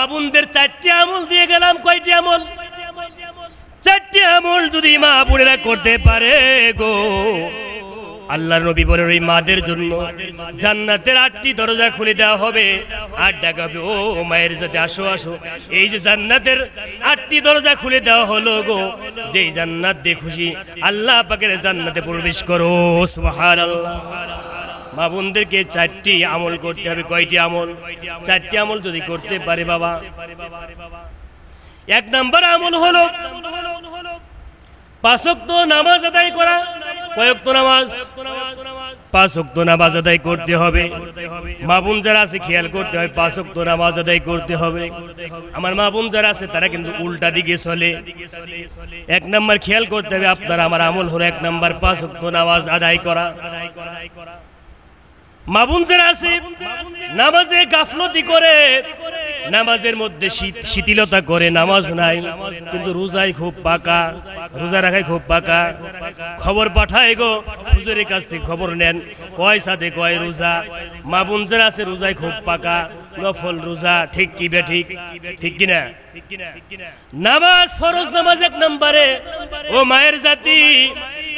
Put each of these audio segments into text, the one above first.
মা চারটি আমল দিয়ে গেলাম কয়টি আমল চারটি আমল যদি মা বোনেরা করতে পারে গো আল্লাহ নবী বলেন ওই মাদের জন্য জান্নাতের আটটি দরজা খুলে দেওয়া হবে আর ডাকাবে ও মায়ের যাতে আসো আসো এই যে জান্নাতের আটটি দরজা খুলে দেওয়া হলো গো যেই জান্নাত দিয়ে খুশি আল্লাহ পাকের জান্নাতে প্রবেশ করো সুবহানাল্লাহ মা বোনদেরকে চারটি আমল করতে হবে কয়টি আমল চারটি আমল যদি করতে পারে বাবা এক নাম্বার আমল হলো নামাজ আদায় করা নামাজ আদায় করতে হবে যারা আছে খেয়াল করতে নামাজ করতে হবে আমার যারা আছে তারা কিন্তু উল্টা দিকে চলে এক খেয়াল করতে হবে আপনার আমার আমল হলো এক নাম্বার পাঁচক্ত নামাজ আদায় করা মাবুনদের আছে নামাজে গাফলতি করে নামাজের মধ্যে শিথিলতা করে নামাজ নাই কিন্তু রোজাই খুব পাকা রোজা রাখাই খুব পাকা খবর পাঠায় গো হুজুরের কাছ থেকে খবর নেন কয় সাথে কয় রোজা মাবুন যারা আছে রোজাই খুব পাকা নফল রোজা ঠিক কি বে ঠিক ঠিক কিনা নামাজ ফরজ নামাজ এক নম্বরে ও মায়ের জাতি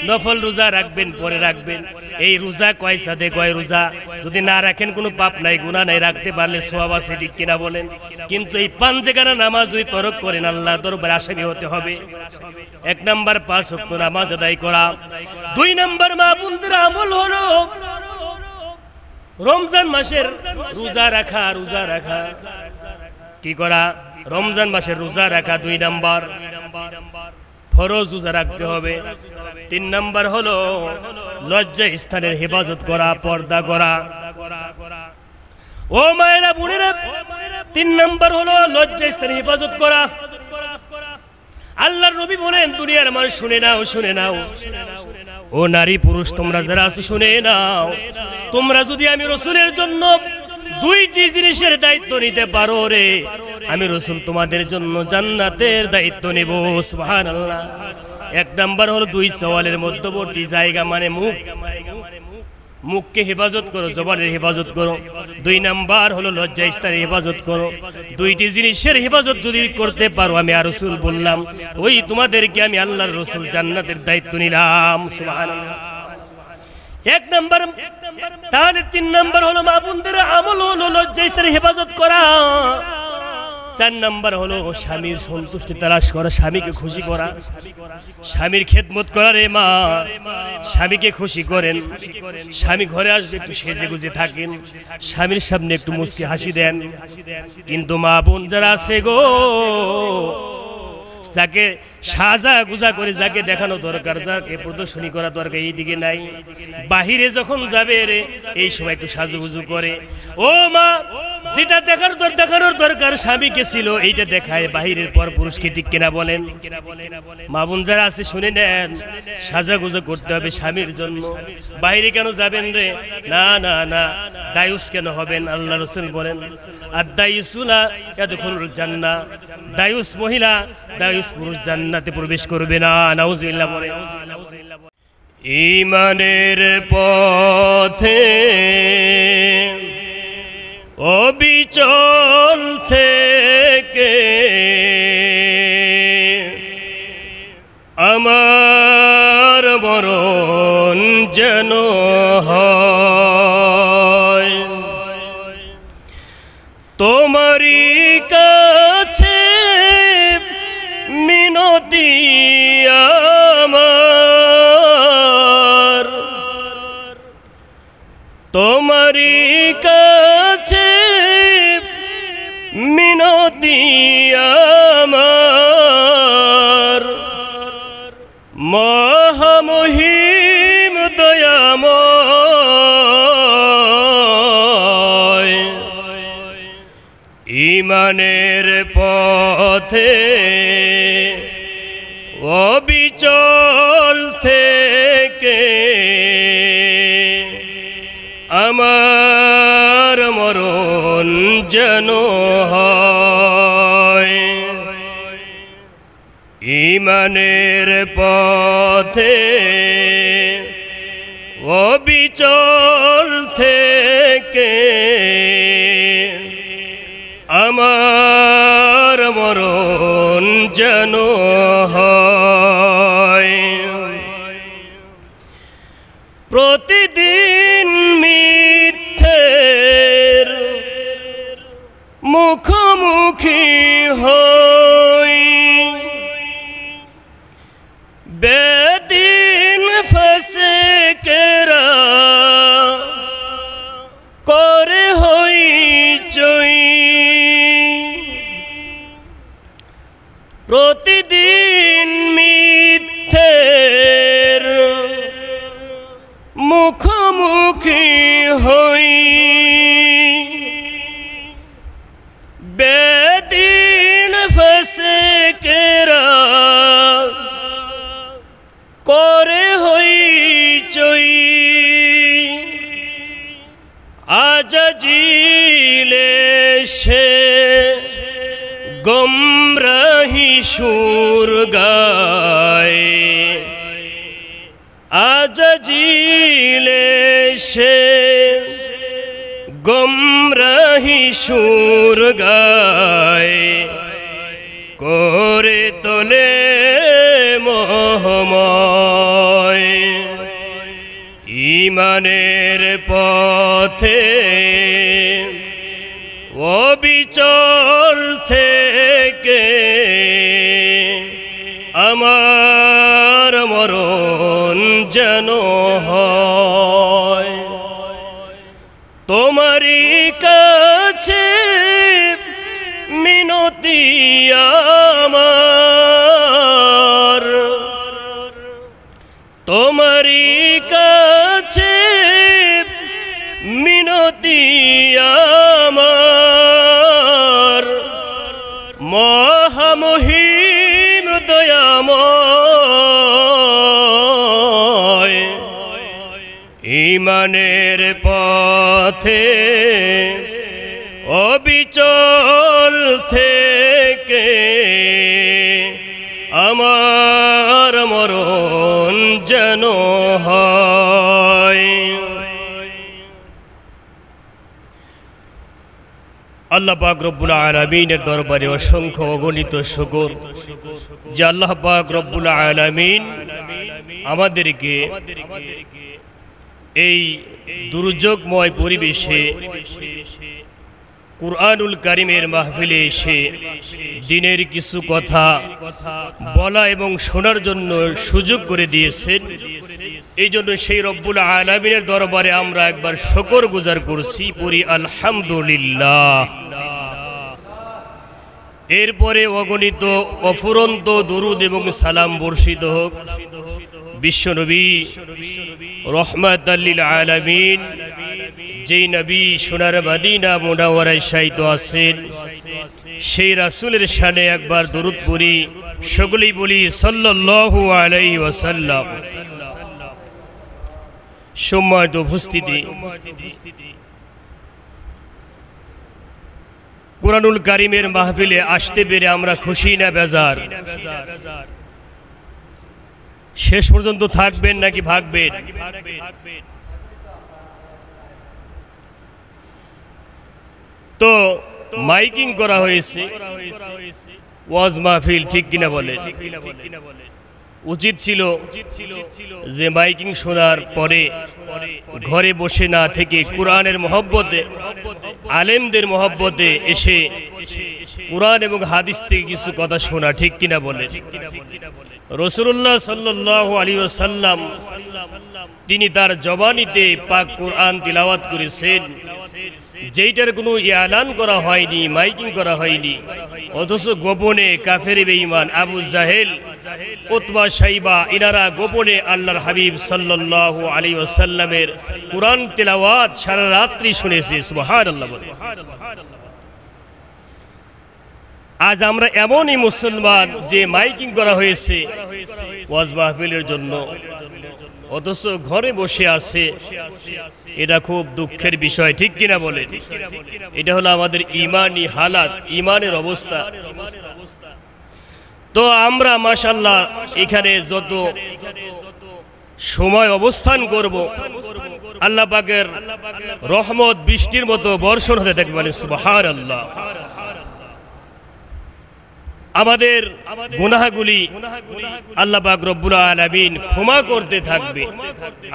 নফল রোজা রাখবেন পরে রাখবেন এই রোজা কয় সাদে কয় রোজা যদি না রাখেন কোনো পাপ নাই গুণা নাই রাখতে পারলে সোয়াব আছে ঠিক কিনা বলেন কিন্তু এই পান যেখানে নামাজ যদি তরক করেন আল্লাহ দরবার আসামি হতে হবে এক নাম্বার পাঁচ নামাজ আদায় করা দুই নাম্বার মা বন্ধুরা আমল হলো রমজান মাসের রোজা রাখা রোজা রাখা কি করা রমজান মাসের রোজা রাখা দুই নাম্বার ফরজ রোজা রাখতে হবে তিন নাম্বার হলো লজ্জা স্থানের হেফাজত করা পর্দা করা ও মায়েরা বোনেরা তিন নাম্বার হলো লজ্জা স্থানের হেফাজত করা আল্লাহর নবী বলেন দুনিয়ার মানুষ শুনে নাও শুনে নাও ও নারী পুরুষ তোমরা যারা আছে শুনে নাও তোমরা যদি আমি রসুলের জন্য দুইটি জিনিসের দায়িত্ব নিতে পারো রে আমি রসুল তোমাদের জন্য জান্নাতের দায়িত্ব নেব আল্লাহ এক নাম্বার হলো দুই সওয়ালের মধ্যবর্তী জায়গা মানে মুখ মুখকে হেফাজত করো জবানের হেফাজত করো দুই নাম্বার হলো লজ্জা ইস্তার হেফাজত করো দুইটি জিনিসের হেফাজত যদি করতে পারো আমি আর রসুল বললাম ওই তোমাদেরকে আমি আল্লাহর রসুল জান্নাতের দায়িত্ব নিলাম এক নাম্বার তাহলে তিন নাম্বার হলো মা বোনদের আমল হলো লজ্জা ইস্তার হেফাজত করা চার নাম্বার হলো স্বামীর সন্তুষ্টি তালাশ করা স্বামীকে খুশি করা স্বামীর খেদমত করা রে মা স্বামীকে খুশি করেন স্বামী ঘরে আসবে একটু সেজে গুজে থাকেন স্বামীর সামনে একটু মুচকি হাসি দেন কিন্তু মা বোন যারা আছে গো যাকে সাজা গুজা করে যাকে দেখানো দরকার যাক এ প্রদর্শনী করা দরকার এই দিকে নাই বাহিরে যখন যাবে রে এই সময় একটু সাজুগুজু করে ও মা যেটা দেখার দেখানোর দরকার স্বামীকে ছিল এইটা দেখায় বাহিরের পর পুরুষকে ঠিক কেনা বলেন মা বোন যারা আছে শুনে নেন গুজা করতে হবে স্বামীর জন্য বাহিরে কেন যাবেন রে না না না দায়ুস কেন হবেন আল্লাহ রসুল বলেন আর দায়ুসুলা জান না দায়ুস মহিলা দায়ুস পুরুষ জান্না জান্নাতে প্রবেশ করবে না নাউজবিল্লাহ বলে ইমানের পথে অবিচল থেকে আমার মরণ যেন হয় ইমানের পথে অবিচল থেকে আমার মরণ যেন ইমানের পথে অবিচল থেকে আমার মরণ যেন প্রতিদিন মিথ্যের মুখোমুখি হয় সুখী হই বেদিন ফসে কেরা করে হই চই আজ জিলে সে গমরাহি সুর গায় জিলে সে গোমরাহি সুর গায় করে তোলে মহময় ইমানের পথে অবিচল থেকে আমার মরণ যেন হয় তোমারই কাছে মিনতি আমার তোমারই কাছে মিনতি আমার মহামহিম দয়াময় ইমানের পথে অবিচল থেকে আমার মরণ যেন হয় আল্লাহ পাক আলমিনের দরবারে অসংখ্য অগণিত শুকর যে আল্লাহ পাক রব্বুল আমাদেরকে এই দুর্যোগময় পরিবেশে কুরআনুল কারিমের মাহফিলে এসে দিনের কিছু কথা বলা এবং শোনার জন্য সুযোগ করে দিয়েছেন এই জন্য সেই রব্বুল আলমিনের দরবারে আমরা একবার শকর গুজার করছি পরি আলহামদুলিল্লাহ এরপরে অগণিত অফুরন্ত দরুদ এবং সালাম বর্ষিত হোক বিশ্বনবী রহমত আল্লিল আলমিন যেই নবী সোনার বাদিনা মোনাওয়ারায় সাহিত আছেন সেই রাসুলের সানে একবার দরুদ পড়ি সকলেই বলি সাল্লু আলাই ওয়াসাল্লাম সম্মানিত উপস্থিতি কোরআনুল কারিমের মাহফিলে আসতে পেরে আমরা খুশি না বেজার শেষ পর্যন্ত থাকবেন নাকি ভাগবেন তো মাইকিং করা হয়েছে ওয়াজ মাহফিল ঠিক কিনা বলে উচিত ছিল যে মাইকিং শোনার পরে ঘরে বসে না থেকে কোরআনের মহব্বতে আলেমদের মহব্বতে এসে কোরআন এবং হাদিস থেকে কিছু কথা শোনা ঠিক কিনা বলে ঠিক কিনা বলে রসুল্লাহ সাল্লাহ আলী ওসাল্লাম তিনি তার জবানিতে পাক কোরআন তিলাওয়াত করেছেন যেইটার কোনো ইয়ালান করা হয়নি মাইকিং করা হয়নি অথচ গোপনে কাফের বেঈমান আবু জাহেল ওতবা সাইবা ইনারা গোপনে আল্লাহর হাবিব সাল্লাহ আলী ওসাল্লামের কোরআন তেলাওয়াত সারা রাত্রি শুনেছে সুবাহ আল্লাহ আজ আমরা এমনই মুসলমান যে মাইকিং করা হয়েছে ওয়াজ মাহফিলের জন্য অথচ ঘরে বসে আছে এটা খুব দুঃখের বিষয় ঠিক কিনা বলে এটা হলো আমাদের ইমানি হালাত ইমানের অবস্থা তো আমরা মাসাল্লাহ এখানে যত সময় অবস্থান করব আল্লাহ পাকের রহমত বৃষ্টির মতো বর্ষণ হতে থাকবে সুবাহ আল্লাহ আমাদের গুনাহাগুলি আল্লাহ পাক রব্বুল আলামিন ক্ষমা করতে থাকবে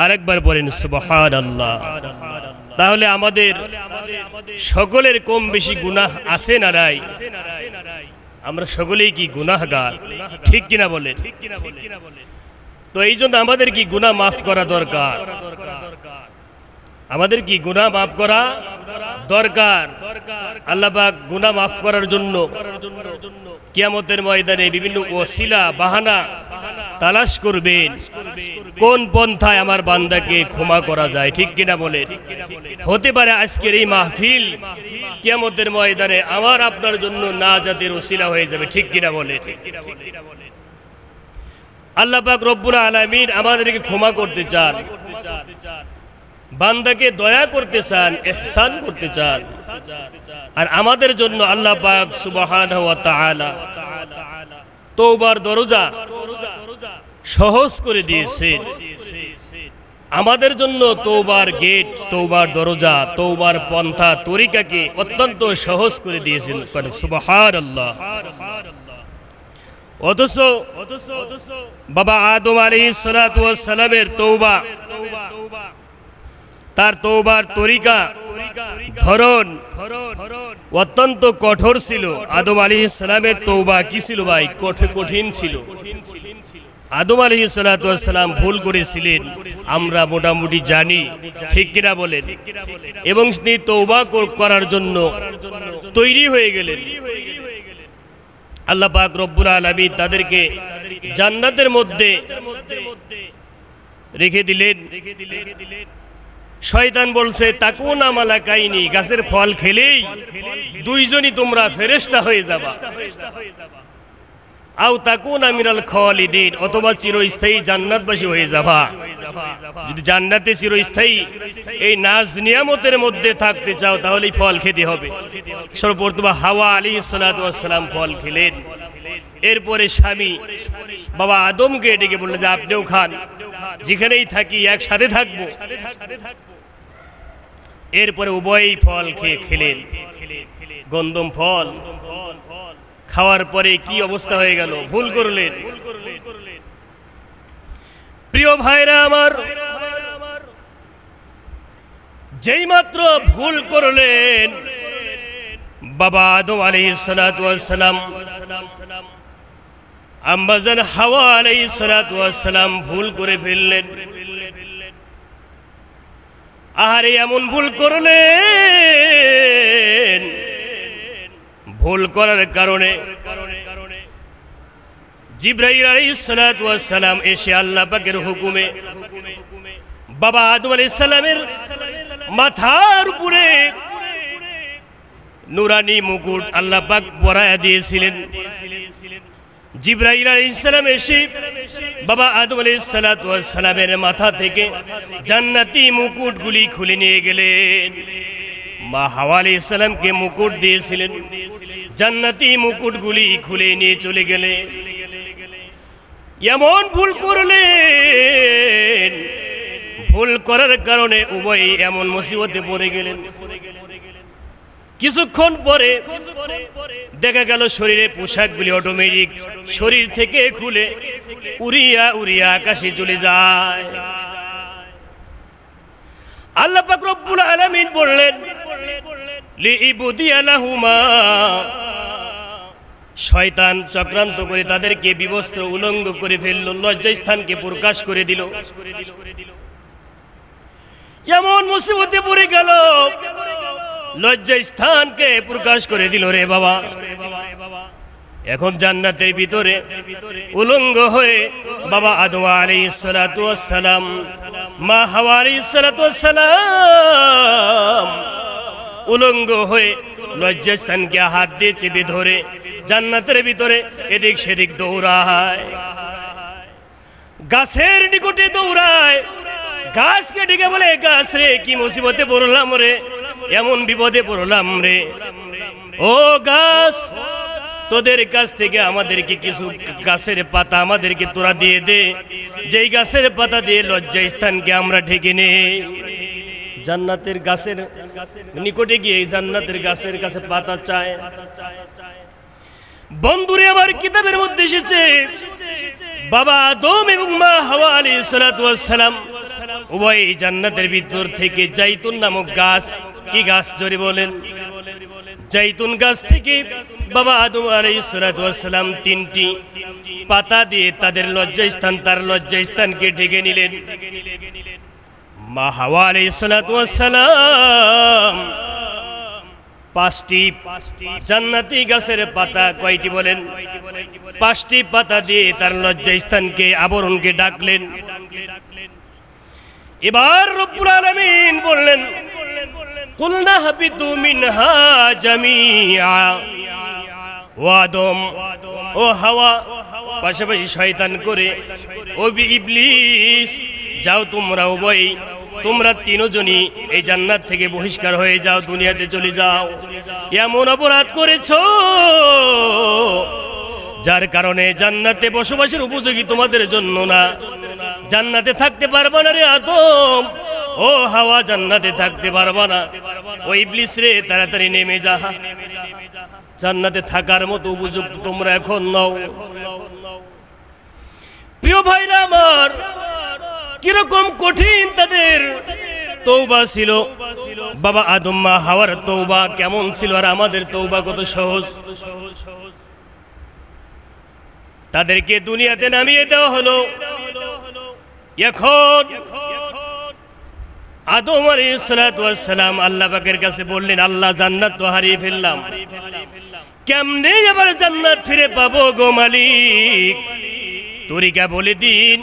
আরেকবার বলেন সুবহান আল্লাহ তাহলে আমাদের সকলের কম বেশি গুনাহ আছে না নাই আমরা সকলেই কি গুনাহগার ঠিক কিনা বলে তো এই জন্য আমাদের কি গুনাহ মাফ করা দরকার আমাদের কি গুণা মাফ করা দরকার আল্লাহবাক গুণা মাফ করার জন্য কিয়ামতের ময়দানে বিভিন্ন ওসিলা বাহানা তালাশ করবেন কোন পন্থায় আমার বান্দাকে ক্ষমা করা যায় ঠিক কিনা বলে হতে পারে আজকের এই মাহফিল কিয়ামতের ময়দানে আমার আপনার জন্য না জাতির ওসিলা হয়ে যাবে ঠিক কিনা বলে আল্লাহবাক রব্বুল আলমিন আমাদেরকে ক্ষমা করতে চান বান্দাকে দয়া করতে চান এহসান করতে চান আর আমাদের জন্য আল্লাহ পাক সুবাহান তৌবার দরজা সহজ করে দিয়েছে আমাদের জন্য তৌবার গেট তৌবার দরজা তৌবার পন্থা তরিকাকে অত্যন্ত সহজ করে দিয়েছেন সুবাহার আল্লাহ অথচ বাবা আদম আলী সালামের তৌবা তার তোবার তরিকা ধরন অত্যন্ত কঠোর ছিল আদম আলী ইসলামের তৌবা কি ছিল ভাই কঠিন ছিল আদম আলী সালাম ভুল করেছিলেন আমরা মোটামুটি জানি ঠিক কিনা বলেন এবং তিনি তৌবা করার জন্য তৈরি হয়ে গেলেন আল্লাহ পাক রব্বুল আলমী তাদেরকে জান্নাতের মধ্যে রেখে দিলেন রেখে দিলেন শয়তান বলছে তাকু মালা কাইনি গাছের ফল খেলেই দুইজনই তোমরা ফেরেস্তা হয়ে যাবা আও তাকু তাকুনা খল ইদিন অথবা চিরস্থায়ী জান্নাতবাসী হয়ে যাবা যদি জান্নাতে চিরস্থায়ী এই নাজ নিয়ামতের মধ্যে থাকতে চাও তাহলে ফল খেতে হবে সর্বপ্রথম হাওয়া আলী সালাম ফল খেলেন এরপরে স্বামী বাবা আদমকে ডেকে বললো যে আপনিও খান যেখানেই থাকি একসাথে থাকবো এরপরে উভয়ই ফল খেয়ে খেলেন গন্দম ফল খাওয়ার পরে কি অবস্থা হয়ে গেল ভুল করলেন প্রিয় ভাইরা আমার যেই মাত্র ভুল করলেন বাবা আদম আলী সালাম আম্বাজান হাওয়া আলাই সালাম ভুল করে ফেললেন আহারে এমন ভুল করলেন ভুল করার কারণে জিব্রাহিল আলী সালাম এসে আল্লাহ পাকের হুকুমে বাবা আদম আলী সালামের মাথার উপরে নুরানি মুকুট আল্লাহ পাক পরায়া দিয়েছিলেন জিব্রাহিল আলী ইসলাম এসে বাবা আদম আলী সালাতামের মাথা থেকে জান্নাতি মুকুটগুলি খুলে নিয়ে গেলেন মা হাওয়া আলী ইসলামকে মুকুট দিয়েছিলেন জান্নাতি মুকুটগুলি খুলে নিয়ে চলে গেলে এমন ভুল করলেন ভুল করার কারণে উভয়ই এমন মুসিবতে পড়ে গেলেন কিছুক্ষণ পরে দেখা গেল শরীরে পোশাকগুলি অটোমেটিক শরীর থেকে খুলে উড়িয়া উড়িয়া আকাশে চলে যায় আল্লাহ পাক রব্বুল আলামিন বললেন শয়তান চক্রান্ত করে তাদেরকে বিবস্ত্র উলঙ্গ করে ফেলল লজ্জাস্থানকে প্রকাশ করে দিল এমন মুসিবতে পড়ে গেল লজ্জা স্থানকে প্রকাশ করে দিল রে বাবা এখন জান্নাতের ভিতরে উলঙ্গ হয়ে বাবা আদোয়া আলী সালাম মা হাওয়া আলী সালাম উলঙ্গ হয়ে স্থানকে হাত দিয়ে চেপে ধরে জান্নাতের ভিতরে এদিক সেদিক দৌড়ায় গাছের নিকটে দৌড়ায় গাছকে ডেকে বলে গাছ রে কি মুসিবতে পড়লাম রে এমন বিপদে পড়লাম রে ও গাছ তোদের কাছ থেকে আমাদেরকে কিছু গাছের পাতা আমাদেরকে তোরা দিয়ে দে যেই গাছের পাতা দিয়ে লজ্জা স্থানকে আমরা ঢেকে নে জান্নাতের গাছের নিকটে গিয়ে জান্নাতের গাছের কাছে পাতা চায় বন্ধুরে আবার কিতাবের মধ্যে এসেছে বাবা আদম এবং মা হাওয়া আলী সালাতাম উভয় জান্নাতের ভিতর থেকে জাইতুন নামক গাছ কি গাছ জোরে বলেন জৈতুন গাছ থেকে বাবা আদম আলী সালাতাম তিনটি পাতা দিয়ে তাদের স্থান তার স্থানকে ঢেকে নিলেন মা হাওয়া আলী সালাম পাঁচটি জান্নাতি গাছের পাতা কয়টি বলেন পাঁচটি পাতা দিয়ে তার লজ্জা স্থানকে আবরণকে ডাকলেন এবার রব্বুল আলমিন বললেন কুলনা হাবিতু মিনহা জামিআ ওয়াদম ও হাওয়া পাশাপাশি শয়তান করে ওবি ইবলিস যাও তোমরা উভয় তোমরা তিনজনই এই জান্নাত থেকে বহিষ্কার হয়ে যাও দুনিয়াতে চলে যাও এমন অপরাধ করেছ যার কারণে জান্নাতে বসবাসের উপযোগী তোমাদের জন্য না জান্নাতে থাকতে পারবো না রে আদম ও হাওয়া জান্নাতে থাকতে পারবো না ওই প্লিস রে তাড়াতাড়ি নেমে যা জান্নাতে থাকার মতো উপযুক্ত তোমরা এখন নও প্রিয় ভাইরা আমার কিরকম কঠিন তাদের তৌবা ছিল বাবা আদম্মা হাওয়ার তৌবা কেমন ছিল আর আমাদের তৌবা কত সহজ তাদেরকে দুনিয়াতে নামিয়ে দেওয়া হলো এখন আদম আলাইসালাম আল্লাহ বাকের কাছে বললেন আল্লাহ জান্নাত তো হারিয়ে ফেললাম কেমনে আবার জান্নাত ফিরে পাবো গো মালিক তরিকা বলে দিন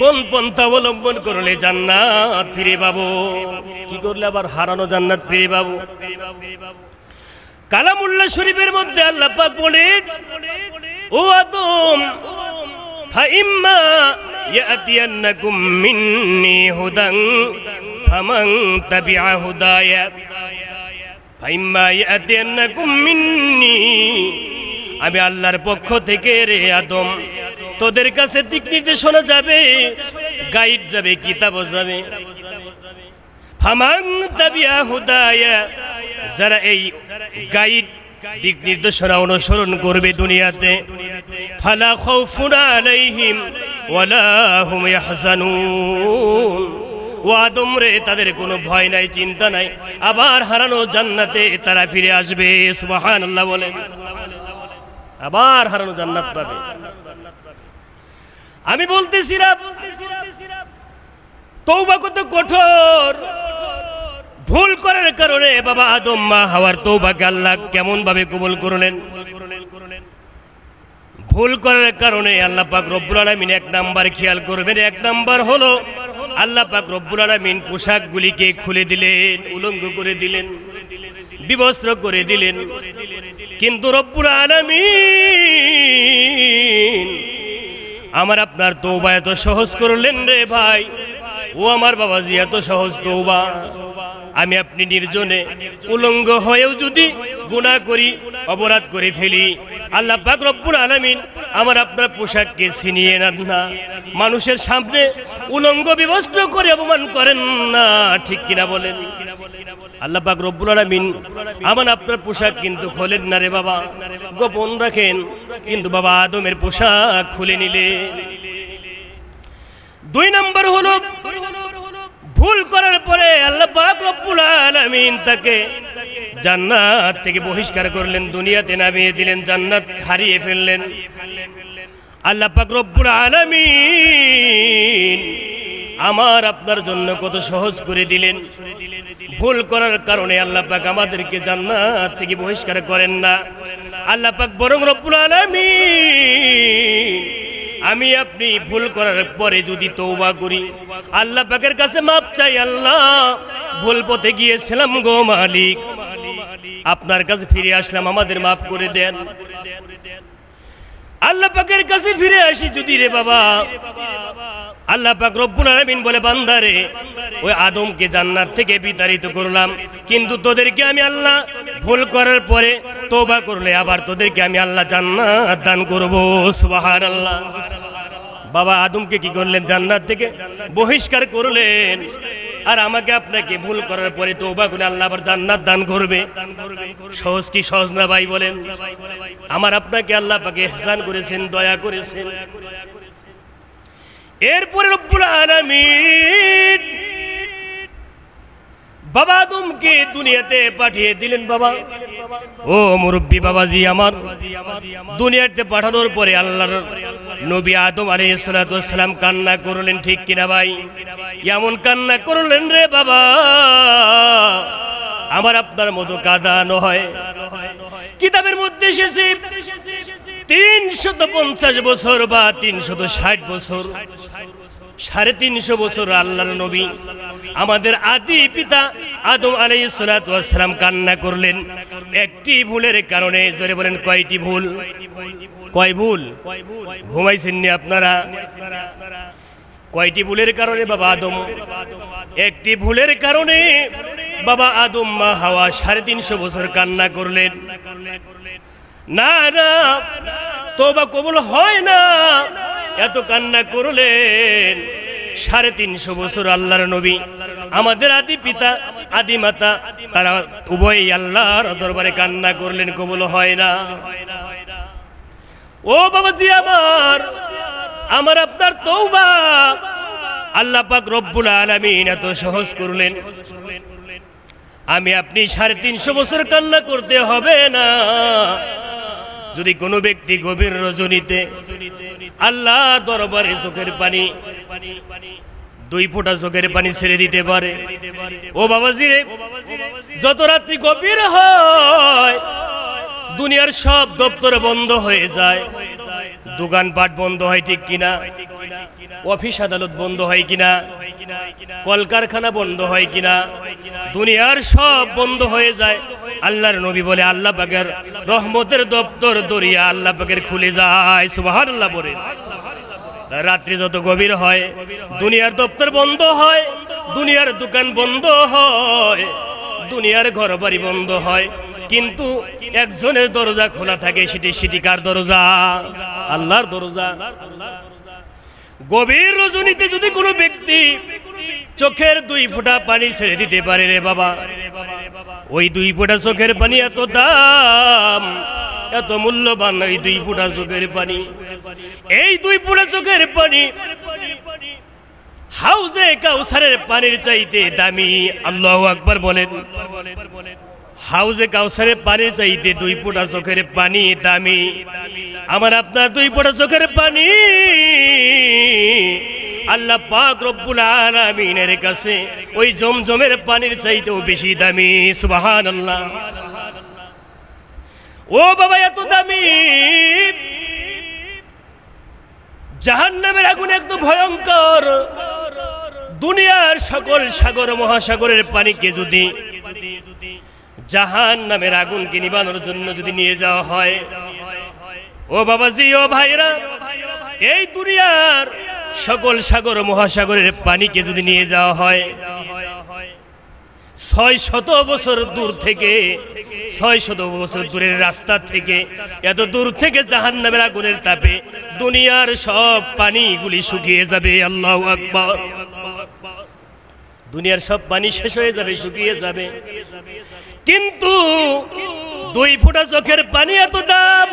কোন পন্থা অবলম্বন করলে জান্নাত ফিরে পাবো কি করলে আবার হারানো জান্নাত ফিরে পাবো কালামুল্লাহ শরীফের মধ্যে আল্লাহ পাক বলে ও আদম ফাইম্মা ইয়াতিয়ান্নাকুম মিন্নি হুদান ফামান তাবিআ হুদায়া ফাইম্মা ইয়াতিয়ান্নাকুম মিন্নি আমি আল্লাহর পক্ষ থেকে রে আদম তোদের কাছে দিক নির্দেশনা যাবে গাইড যাবে কিতাবও যাবে হামাং তাবিয়া হুদায়া যারা এই গাইড দিক নির্দেশনা অনুসরণ করবে দুনিয়াতে ফালা খাউফুন আলাইহিম ওয়ালা হুম ইয়াহজানুন ও আদম রে তাদের কোনো ভয় নাই চিন্তা নাই আবার হারানো জান্নাতে তারা ফিরে আসবে আল্লাহ বলেন আবার হারানো জান্নাত পাবে আমি বলতেছি তৌবা কত কঠোর ভুল করার কারণে বাবা আদম মা হাওয়ার তৌবা আল্লাহ কেমন ভাবে কবুল করলেন ভুল করার কারণে আল্লাহ পাক রব্বুল আলমিন এক নাম্বার খেয়াল করবেন এক নাম্বার হলো আল্লাহ পাক রব্বুল আলমিন পোশাকগুলিকে খুলে দিলেন উলঙ্গ করে দিলেন বিবস্ত্র করে দিলেন কিন্তু রব্বুর আলমিন আমার আপনার তৌবা এত সহজ করলেন রে ভাই ও আমার বাবাজি এত সহজ তৌবা আমি আপনি নির্জনে উলঙ্গ হয়েও যদি গুণা করি অপরাধ করে ফেলি আল্লাহ রব্বুল আলমিন আমার আপনার পোশাককে ছিনিয়ে নেন না মানুষের সামনে উলঙ্গ বিবস্ত্র করে অপমান করেন না ঠিক কিনা বলেন আল্লাহ পাক রব্বুল আলমিন আমার আপনার পোশাক কিন্তু খোলেন না রে বাবা গোপন রাখেন কিন্তু বাবা আদমের পোশাক খুলে নিলে দুই নম্বর হলো ভুল করার পরে আল্লাহ তাকে জান্নাত থেকে বহিষ্কার করলেন দুনিয়াতে নামিয়ে দিলেন জান্নাত হারিয়ে ফেললেন আল্লাহ রব্বুল আলমিন আমার আপনার জন্য কত সহজ করে দিলেন ভুল করার কারণে আল্লাহ পাক আমাদেরকে জান্নাত থেকে বহিষ্কার করেন না আল্লাহ পাক বরং রব্বুল আলমিন আমি আপনি ভুল করার পরে যদি তৌবা করি আল্লাহ পাকের কাছে মাপ চাই আল্লাহ ভুল পথে গিয়েছিলাম গো মালিক আপনার কাছে ফিরে আসলাম আমাদের মাফ করে দেন আল্লাহ পাকের কাছে ফিরে আসি যদি রে বাবা আল্লাহ পাক রব্বুল আলামিন বলে বান্দারে ওই আদমকে জান্নাত থেকে বিতাড়িত করলাম কিন্তু তোদেরকে আমি আল্লাহ ভুল করার পরে তোবা করলে আবার তোদেরকে আমি আল্লাহ জান্নাত দান করবো সুবহানাল্লাহ আল্লাহ বাবা আদমকে কি করলেন জান্নাত থেকে বহিষ্কার করলেন আর আমাকে আপনাকে ভুল করার পরে তো করে আল্লাহ আবার জান্নাত দান করবে সহজ কি সহজ না ভাই বলেন আমার আপনাকে আল্লাহ পাকে হেসান করেছেন দয়া করেছেন এরপরে রব্বুল আলমী বাবা আদমকে দুনিয়াতে পাঠিয়ে দিলেন বাবা ও মুরব্বী বাবাজি আমার দুনিয়াতে পাঠানোর পরে আল্লাহর নবী আদম আলী সালাম কান্না করলেন ঠিক কিনা ভাই এমন কান্না করলেন রে বাবা আমার আপনার মতো কাঁদানো হয় কিতাবের মধ্যে এসেছে তিনশত পঞ্চাশ বছর বা তিনশত ষাট বছর সাড়ে তিনশো বছর আল্লাহর নবী আমাদের আদি পিতা আদম আলাই সালাম কান্না করলেন একটি ভুলের কারণে জোরে বলেন কয়টি ভুল কয় ভুল ঘুমাইছেননি আপনারা কয়টি ভুলের কারণে বাবা আদম একটি ভুলের কারণে বাবা আদম মা হাওয়া সাড়ে তিনশো বছর কান্না করলেন না না বা কবুল হয় না এত কান্না করলেন সাড়ে তিনশো বছর আল্লাহর নবী আমাদের আদি পিতা আদি মাতা তারা উভয় আল্লাহর দরবারে কান্না করলেন কবল হয় না ও বাবাজি আমার আমার আপনার তৌবা আল্লাহ পাক রব্বুল আলমিন এত সহজ করলেন আমি আপনি সাড়ে তিনশো বছর কান্না করতে হবে না যদি কোনো ব্যক্তি গভীর রজনীতে আল্লাহ দরবারে চোখের পানি দুই ফোঁটা চোখের পানি ছেড়ে দিতে পারে ও বাবাজি রে যত রাত্রি গভীর হয় দুনিয়ার সব দপ্তর বন্ধ হয়ে যায় দোকানপাট বন্ধ হয় ঠিক কিনা অফিস আদালত বন্ধ হয় কিনা কলকারখানা বন্ধ হয় কিনা দুনিয়ার সব বন্ধ হয়ে যায় আল্লাহর নবী বলে আল্লাহ পাকের রহমতের দপ্তর দরিয়া আল্লাহ পাকের খুলে যায় সুবাহ আল্লাহ বলে রাত্রি যত গভীর হয় দুনিয়ার দপ্তর বন্ধ হয় দুনিয়ার দোকান বন্ধ হয় দুনিয়ার ঘর বাড়ি বন্ধ হয় কিন্তু একজনের দরজা খোলা থাকে সেটি সিটিকার দরজা আল্লাহর দরজা গভীর রজনীতে যদি কোনো ব্যক্তি চোখের দুই ফোঁটা পানি ছেড়ে দিতে পারে রে বাবা ওই দুই ফোঁটা চোখের পানি এত দাম এত মূল্যবান ওই দুই ফোঁটা চোখের পানি এই দুই ফোঁটা চোখের পানি হাউজে কাউসারের পানির চাইতে দামি আল্লাহ আকবর বলেন হাউজে কাউসারে পানি চাইতে দুই ফোঁটা চোখের পানি দামি আমার আপনার দুই ফোঁটা চোখের পানি আল্লাহ পাক রব্বুল আলামিনের কাছে ওই জমজমের পানির চাইতেও বেশি দামি সুবহানাল্লাহ ও বাবা এত দামি জাহান্নামের আগুন একদম ভয়ঙ্কর দুনিয়ার সকল সাগর মহাসাগরের পানিকে যদি জাহান নামের আগুনকে নিবানোর জন্য যদি নিয়ে যাওয়া হয় ও বাবাজি ও ভাইরা এই দুনিয়ার সকল সাগর মহাসাগরের পানিকে যদি নিয়ে যাওয়া হয় ছয় শত বছর দূর থেকে ছয় শত বছর দূরের রাস্তা থেকে এত দূর থেকে জাহান নামের আগুনের তাপে দুনিয়ার সব পানিগুলি শুকিয়ে যাবে আল্লাহ দুনিয়ার সব পানি শেষ হয়ে যাবে শুকিয়ে যাবে কিন্তু দুই ফুটা চোখের পানি এত দাম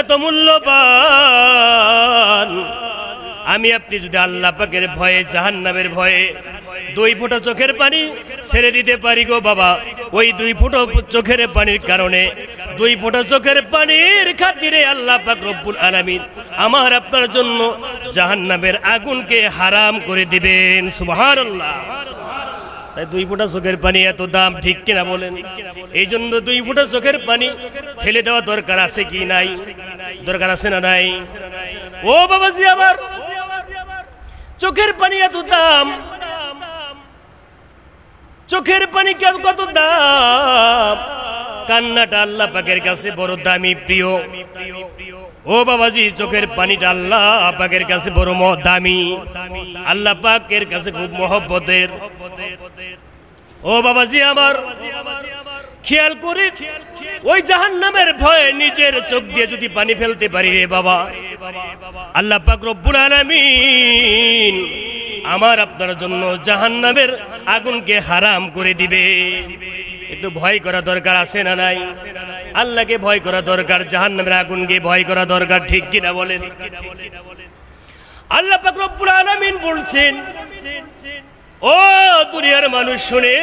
এত মূল্যবান আমি আপনি যদি আল্লাহ পাকের ভয়ে জাহান নামের ভয়ে দুই ফোঁটা চোখের পানি ছেড়ে দিতে পারি গো বাবা ওই দুই ফুটো চোখের পানির কারণে দুই ফোঁটা চোখের পানির খাতিরে আল্লাহ পাক রব্বুল আলামিন আমার আপনার জন্য জাহান্নামের আগুনকে হারাম করে দিবেন সুবহানাল্লাহ আল্লাহ তাই দুই ফুটা চোখের পানি এত দাম ঠিক কিনা বলেন এই জন্য দুই ফুটা চোখের পানি ফেলে দেওয়া দরকার আছে কি নাই দরকার আছে না নাই ও বাবাজি আবার চোখের পানি এত দাম চোখের পানি কত দাম কান্নাটা আল্লাহ পাকের কাছে বড় দামি প্রিয় প্রিয় ও বাবাজি চোখের পানিটা আল্লাহ পাকের কাছে বড় দামি আল্লাহ পাকের কাছে খুব মহব্বতের ও বাবাজি আমার খেয়াল করি ওই জাহান নামের ভয়ে নিজের চোখ দিয়ে যদি পানি ফেলতে পারি রে বাবা আল্লাহ পাক রব্বুল আলামিন আমার আপনার জন্য জাহান নামের আগুনকে হারাম করে দিবে একটু ভয় করা দরকার আছে না নাই আল্লাহকে ভয় করা দরকার জাহান্নামের আগুনকে ভয় করা দরকার ঠিক কিনা বলেন আল্লাহ পাক রব্বুল আলামিন বলছেন ও দুনিয়ার মানুষ শুনে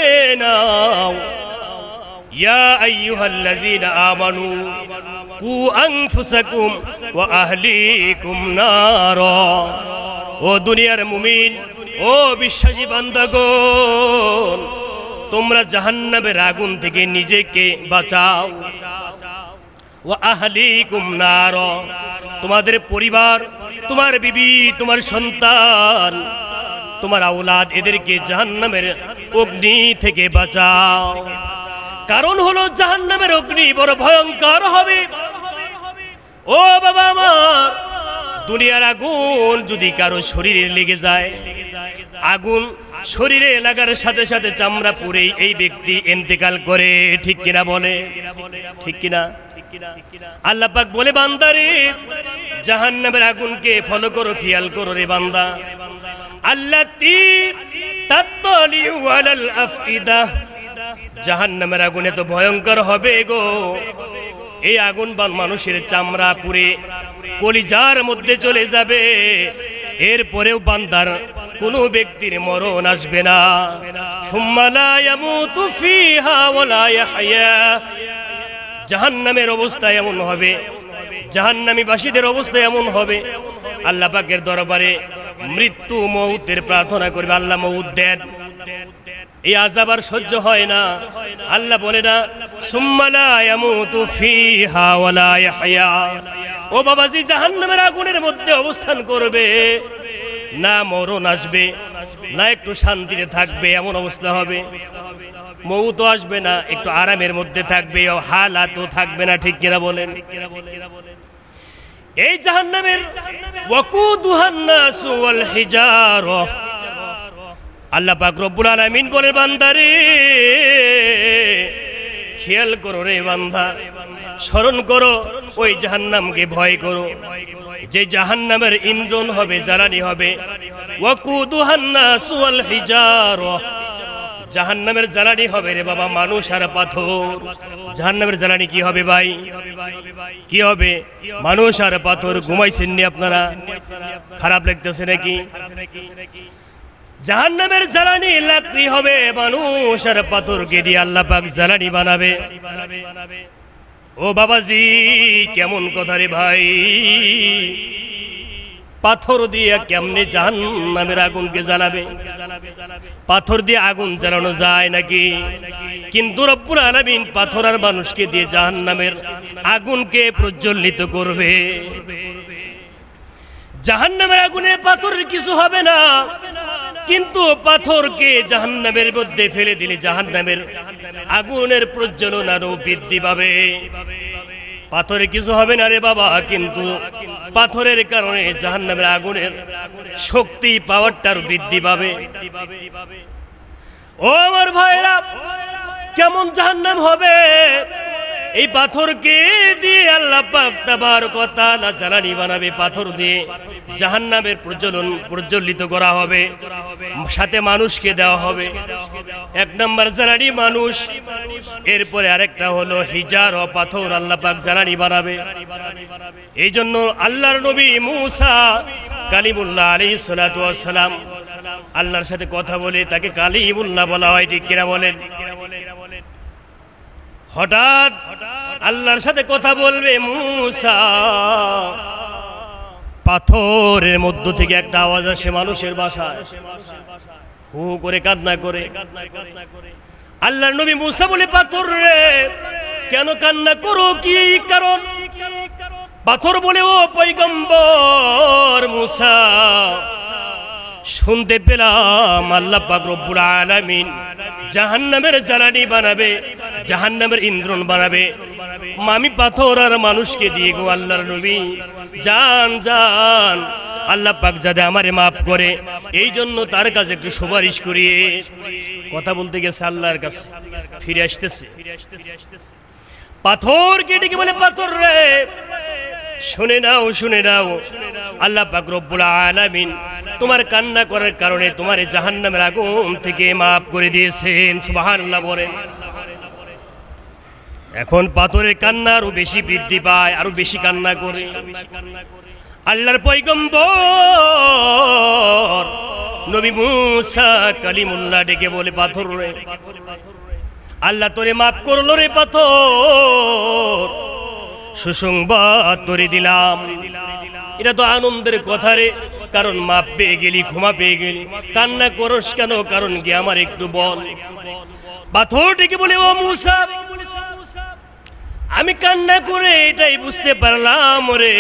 নাও ইয়া আইয়ুহাল্লাযীনা আমানু কু আনফুসাকুম ওয়া আহলিকুম নারা ও দুনিয়ার মুমিন ও বিশ্বাসী বান্দাগণ তোমরা জাহান্নাবের আগুন থেকে নিজেকে বাঁচাও তোমাদের পরিবার তোমার বিবি তোমার সন্তান তোমার আউলাদ এদেরকে জাহান্নামের অগ্নি থেকে বাঁচাও কারণ হলো জাহান্নামের অগ্নি বড় ভয়ঙ্কর হবে ও বাবা আমার দুনিয়ার আগুন যদি কারো শরীরে লেগে যায় আগুন শরীরে লাগার সাথে সাথে চামড়া পুরেই এই ব্যক্তি এন্তেকাল করে ঠিক কিনা বলে ঠিক কিনা আল্লাহ পাক বলে বান্দারে জাহান্নামের আগুনকে ফলো করো খেয়াল করো রে বান্দা আল্লাহ জাহান্নামের আগুন এত ভয়ঙ্কর হবে গো এই আগুন মানুষের চামড়া পুড়ে কলিজার মধ্যে চলে যাবে এরপরেও বান্দার কোনো ব্যক্তির মরণ আসবে না জাহান্নামের অবস্থা এমন হবে অবস্থা এমন হবে দরবারে মৃত্যু মৌতের প্রার্থনা করবে আল্লাহ মৌত দেন এই আজাব আর সহ্য হয় না আল্লাহ বলে না ও বাবাজি জাহান নামের আগুনের মধ্যে অবস্থান করবে না মরণ আসবে না একটু শান্তিতে থাকবে এমন অবস্থা হবে মৌ তো আসবে না একটু আরামের মধ্যে থাকবে তো থাকবে না ঠিক কিনা বলেন এই জাহান্নামের নামের আল্লাহ পাক রব্বুল আলামিন বলে বান্দারে খেয়াল করো রে বান্ধা স্মরণ করো ওই জাহান্নামকে ভয় করো যে জাহান্নামের ইন্দ্রন হবে জ্বালানি হবে জাহান্নামের জ্বালানি হবে রে বাবা মানুষ আর পাথর জাহান্নামের জ্বালানি কি হবে ভাই কি হবে মানুষ আর পাথর ঘুমাইছেন নি আপনারা খারাপ লাগতেছে নাকি জাহান নামের জ্বালানি লাকড়ি হবে মানুষ আর পাথরকে দিয়ে আল্লাহ পাক জ্বালানি বানাবে ও বাবাজি কেমন কথা রে ভাই পাথর দিয়ে কেমনে জাহান নামের আগুনকে জ্বালাবে পাথর দিয়ে আগুন জ্বালানো যায় নাকি কিন্তু রব্বুল আলমিন পাথর আর মানুষকে দিয়ে জাহান নামের আগুনকে প্রজ্বলিত করবে জাহান নামের আগুনে পাথরের কিছু হবে না কিন্তু পাথরকে জাহান্নামের মধ্যে ফেলে দিলে জাহান্নামের আগুনের প্রজ্বলন আরো বৃদ্ধি পাবে পাথরে কিছু হবে না রে বাবা কিন্তু পাথরের কারণে জাহান্নামের আগুনের শক্তি পাওয়ারটার বৃদ্ধি পাবে ও আমার ভাইরা কেমন জাহান্নাম হবে এই পাথরকে দিয়ে আল্লাহ পাক তাবার কথা জ্বালানি বানাবে পাথর দিয়ে জাহান্নামের প্রজ্বলন প্রজ্বলিত করা হবে সাথে মানুষকে দেওয়া হবে এক নম্বর জ্বালানি মানুষ এরপরে আরেকটা হলো হিজার ও পাথর আল্লাহ পাক জ্বালানি বানাবে এই জন্য আল্লাহর নবী মুসা কালিমুল্লাহ আলী সালাম আল্লাহর সাথে কথা বলে তাকে কালিমুল্লাহ বলা হয় ঠিক কিনা বলেন হঠাৎ আল্লাহর সাথে কথা বলবে মুসা পাথরের মধ্য থেকে একটা আওয়াজ আসে মানুষের বাসায় হু করে কান্না করে আল্লাহর নবী মুসা বলে পাথর রে কেন কান্না করো কি কারণ পাথর বলে ও পৈগম্বর মুসা শুনতে পেলাম আল্লাহ রব্বুল আলামিন জাহান্নামের জ্বালানি বানাবে জাহান্নামের ইন্দ্রন বানাবে মামি পাথর আর মানুষকে দিয়ে গো আল্লাহর নবী যান যান আল্লাহ পাক যাতে আমারে মাফ করে এই জন্য তার কাছে একটু সুপারিশ করিয়ে কথা বলতে গেছে আল্লাহর কাছে ফিরে আসতেছে পাথর কেটে বলে পাথর রে শুনে নাও শুনে নাও আল্লাহ পাকরবুল আলামিন তোমার কান্না করার কারণে তোমার নামের আগুন থেকে মাফ করে দিয়েছেন সুবাহ এখন পাথরের কান্না আরো বেশি বৃদ্ধি পায় আরো বেশি কান্না করে আল্লাহর পৈগম্বর নবী মুসা কালিমুল্লাহ ডেকে বলে পাথর রে আল্লাহ তোরে মাফ করলো রে পাথর সুসংবাদ করে দিলাম এটা তো আনন্দের কথা রে কারণ মাপ পেয়ে গেলি ক্ষমা পেয়ে গেলি কান্না করস কেন কারণ কি আমার একটু বল পাথরটিকে বলে ও মুসা আমি কান্না করে এটাই বুঝতে পারলাম রে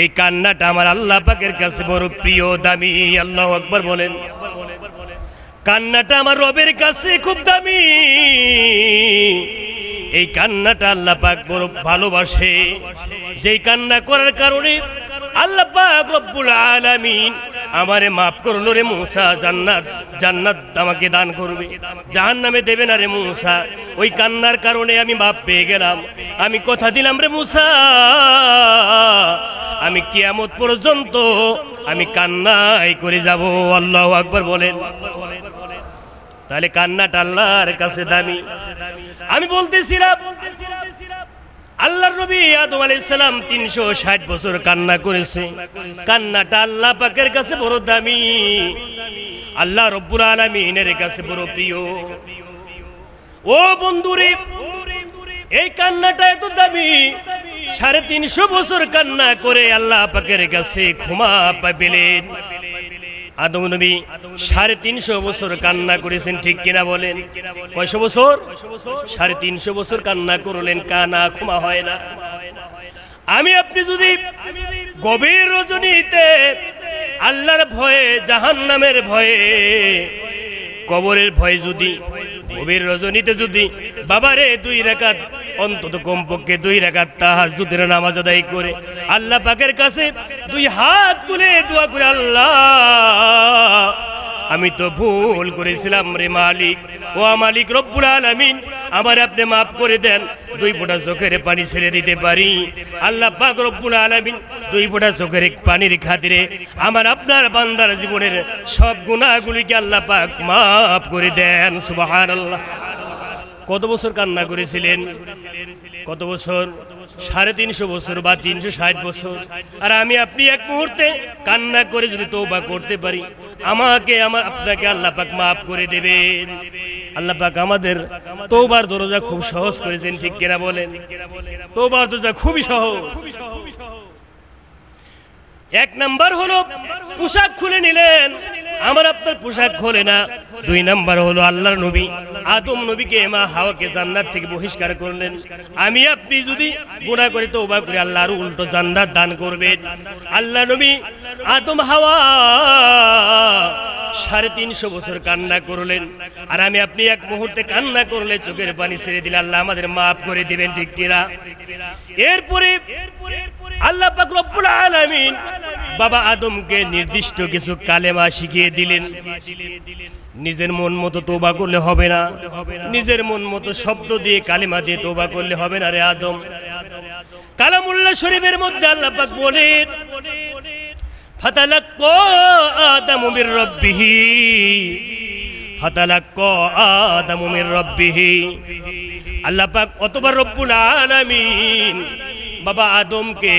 এই কান্নাটা আমার আল্লাহ পাকের কাছে বড় প্রিয় দামি আল্লাহ আকবর বলেন কান্নাটা আমার রবের কাছে খুব দামি এই কান্নাটা আল্লাহ পাক বড় ভালোবাসে যেই কান্না করার কারণে আল্লাহ পাক রব্বুল আলামিন আমারে মাফ করলো রে মূসা জান্নাত জান্নাত আমাকে দান করবে জাহান নামে দেবে না রে মূসা ওই কান্নার কারণে আমি মাপ পেয়ে গেলাম আমি কথা দিলাম রে মূসা আমি কিয়ামত পর্যন্ত আমি কান্নাই করে যাব আল্লাহ আকবর বলেন তাহলে কান্নাটা আল্লাহর কাছে দামি আমি বলতেছিলাম আল্লাহর নবী আদম ইসলাম তিনশো ষাট বছর কান্না করেছে কান্নাটা আল্লাহ পাকের কাছে বড় দামি আল্লাহ রব্বুল আলামিনের কাছে বড় প্রিয় ও বন্ধুরে এই কান্নাটা এত দামি সাড়ে তিনশো বছর কান্না করে আল্লাহ পাকের কাছে ক্ষমা পাবেলেন আদম নবী সাড়ে তিনশো বছর কান্না করেছেন ঠিক কিনা বলেন কয়শো বছর সাড়ে তিনশো বছর কান্না করলেন কানা ক্ষমা হয় না আমি আপনি যদি গভীর রজনীতে আল্লাহর ভয়ে জাহান নামের ভয়ে কবরের ভয়ে যদি গভীর রজনীতে যদি বাবারে দুই রেখা অন্তত কমপক্ষে দুই রাখার তাহাজুদের নামাজ আদায় করে আল্লাহ পাকের কাছে দুই হাত তুলে দোয়া করে আল্লাহ আমি তো ভুল করেছিলাম রে মালিক ও মালিক রব্বুল আলমিন আমার আপনি মাফ করে দেন দুই ফোঁটা চোখের পানি ছেড়ে দিতে পারি আল্লাহ পাক রব্বুল আলমিন দুই ফোঁটা চোখের পানির খাতিরে আমার আপনার বান্দার জীবনের সব গুণাগুলিকে আল্লাহ পাক মাফ করে দেন আল্লাহ কত বছর কান্না করেছিলেন কত বছর সাড়ে তিনশো বছর বা তিনশো ষাট বছর আর আমি আপনি এক মুহূর্তে কান্না করে যদি তৌবা করতে পারি আমাকে আমার আপনাকে আল্লাপাক মাফ করে দেবেন আল্লাপাক আমাদের তৌবার দরজা খুব সহজ করেছেন ঠিক কেনা বলেন তৌবার দরজা খুবই সহজ এক নাম্বার হলো পোশাক খুলে নিলেন আমার আপনার পোশাক খোলে না দুই নাম্বার হলো আল্লাহর নবী আদম নবীকে এমা হাওয়াকে জান্নাত থেকে বহিষ্কার করলেন আমি আপনি যদি গুণা করে তো ওবা করে আল্লাহ আরো উল্টো জান্নাত দান করবেন আল্লাহ নবী আদম হাওয়া সাড়ে তিনশো বছর কান্না করলেন আর আমি আপনি এক মুহূর্তে কান্না করলে চোখের পানি ছেড়ে দিলে আল্লাহ আমাদের মাফ করে দিবেন ঠিক কিনা এরপরে আল্লাহ পাক রব্বুল আলামিন বাবা আদমকে নির্দিষ্ট কিছু কালেমা শিখিয়ে দিলেন নিজের মন মতো তোবা করলে হবে না নিজের মন মতো শব্দ দিয়ে কালেমা দিয়ে তোবা করলে হবে না রে আদম কালামুল্লাহ শরীফের মধ্যে আল্লাহ পাক বলেন ফাতালাক্কা আদম মির রব্বিহি ফাতালাক্কা আদম মির রব্বিহি আল্লাহ পাক অতবার রব্বুল আলামিন বাবা আদমকে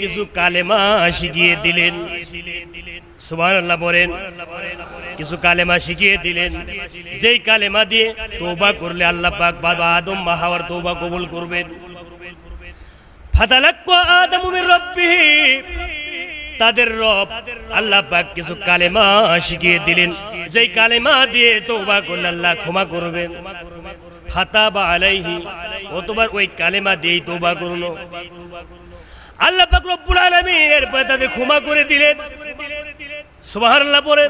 কিছু কালেমা শিখিয়ে দিলেন সুবহানাল্লাহ বলেন কিছু কালেমা শিখিয়ে দিলেন যেই কালেমা দিয়ে তওবা করলে আল্লাহ পাক বাবা আদম মাহাওয়ার তওবা কবুল করবেন ফাতালাক্কা আদমু মির রাব্বিহি তাদের রব আল্লাহ পাক কিছু কালেমা শিখিয়ে দিলেন যেই কালেমা দিয়ে তওবা করলে আল্লাহ ক্ষমা করবেন ফাতা বা আলাইহি কতবার ওই কালেমা দিয়েই তোবা করলো আল্লাহ পাক রব্বুল আলামিন এরপর তাদের ক্ষমা করে দিলেন সুবহানাল্লাহ পড়ে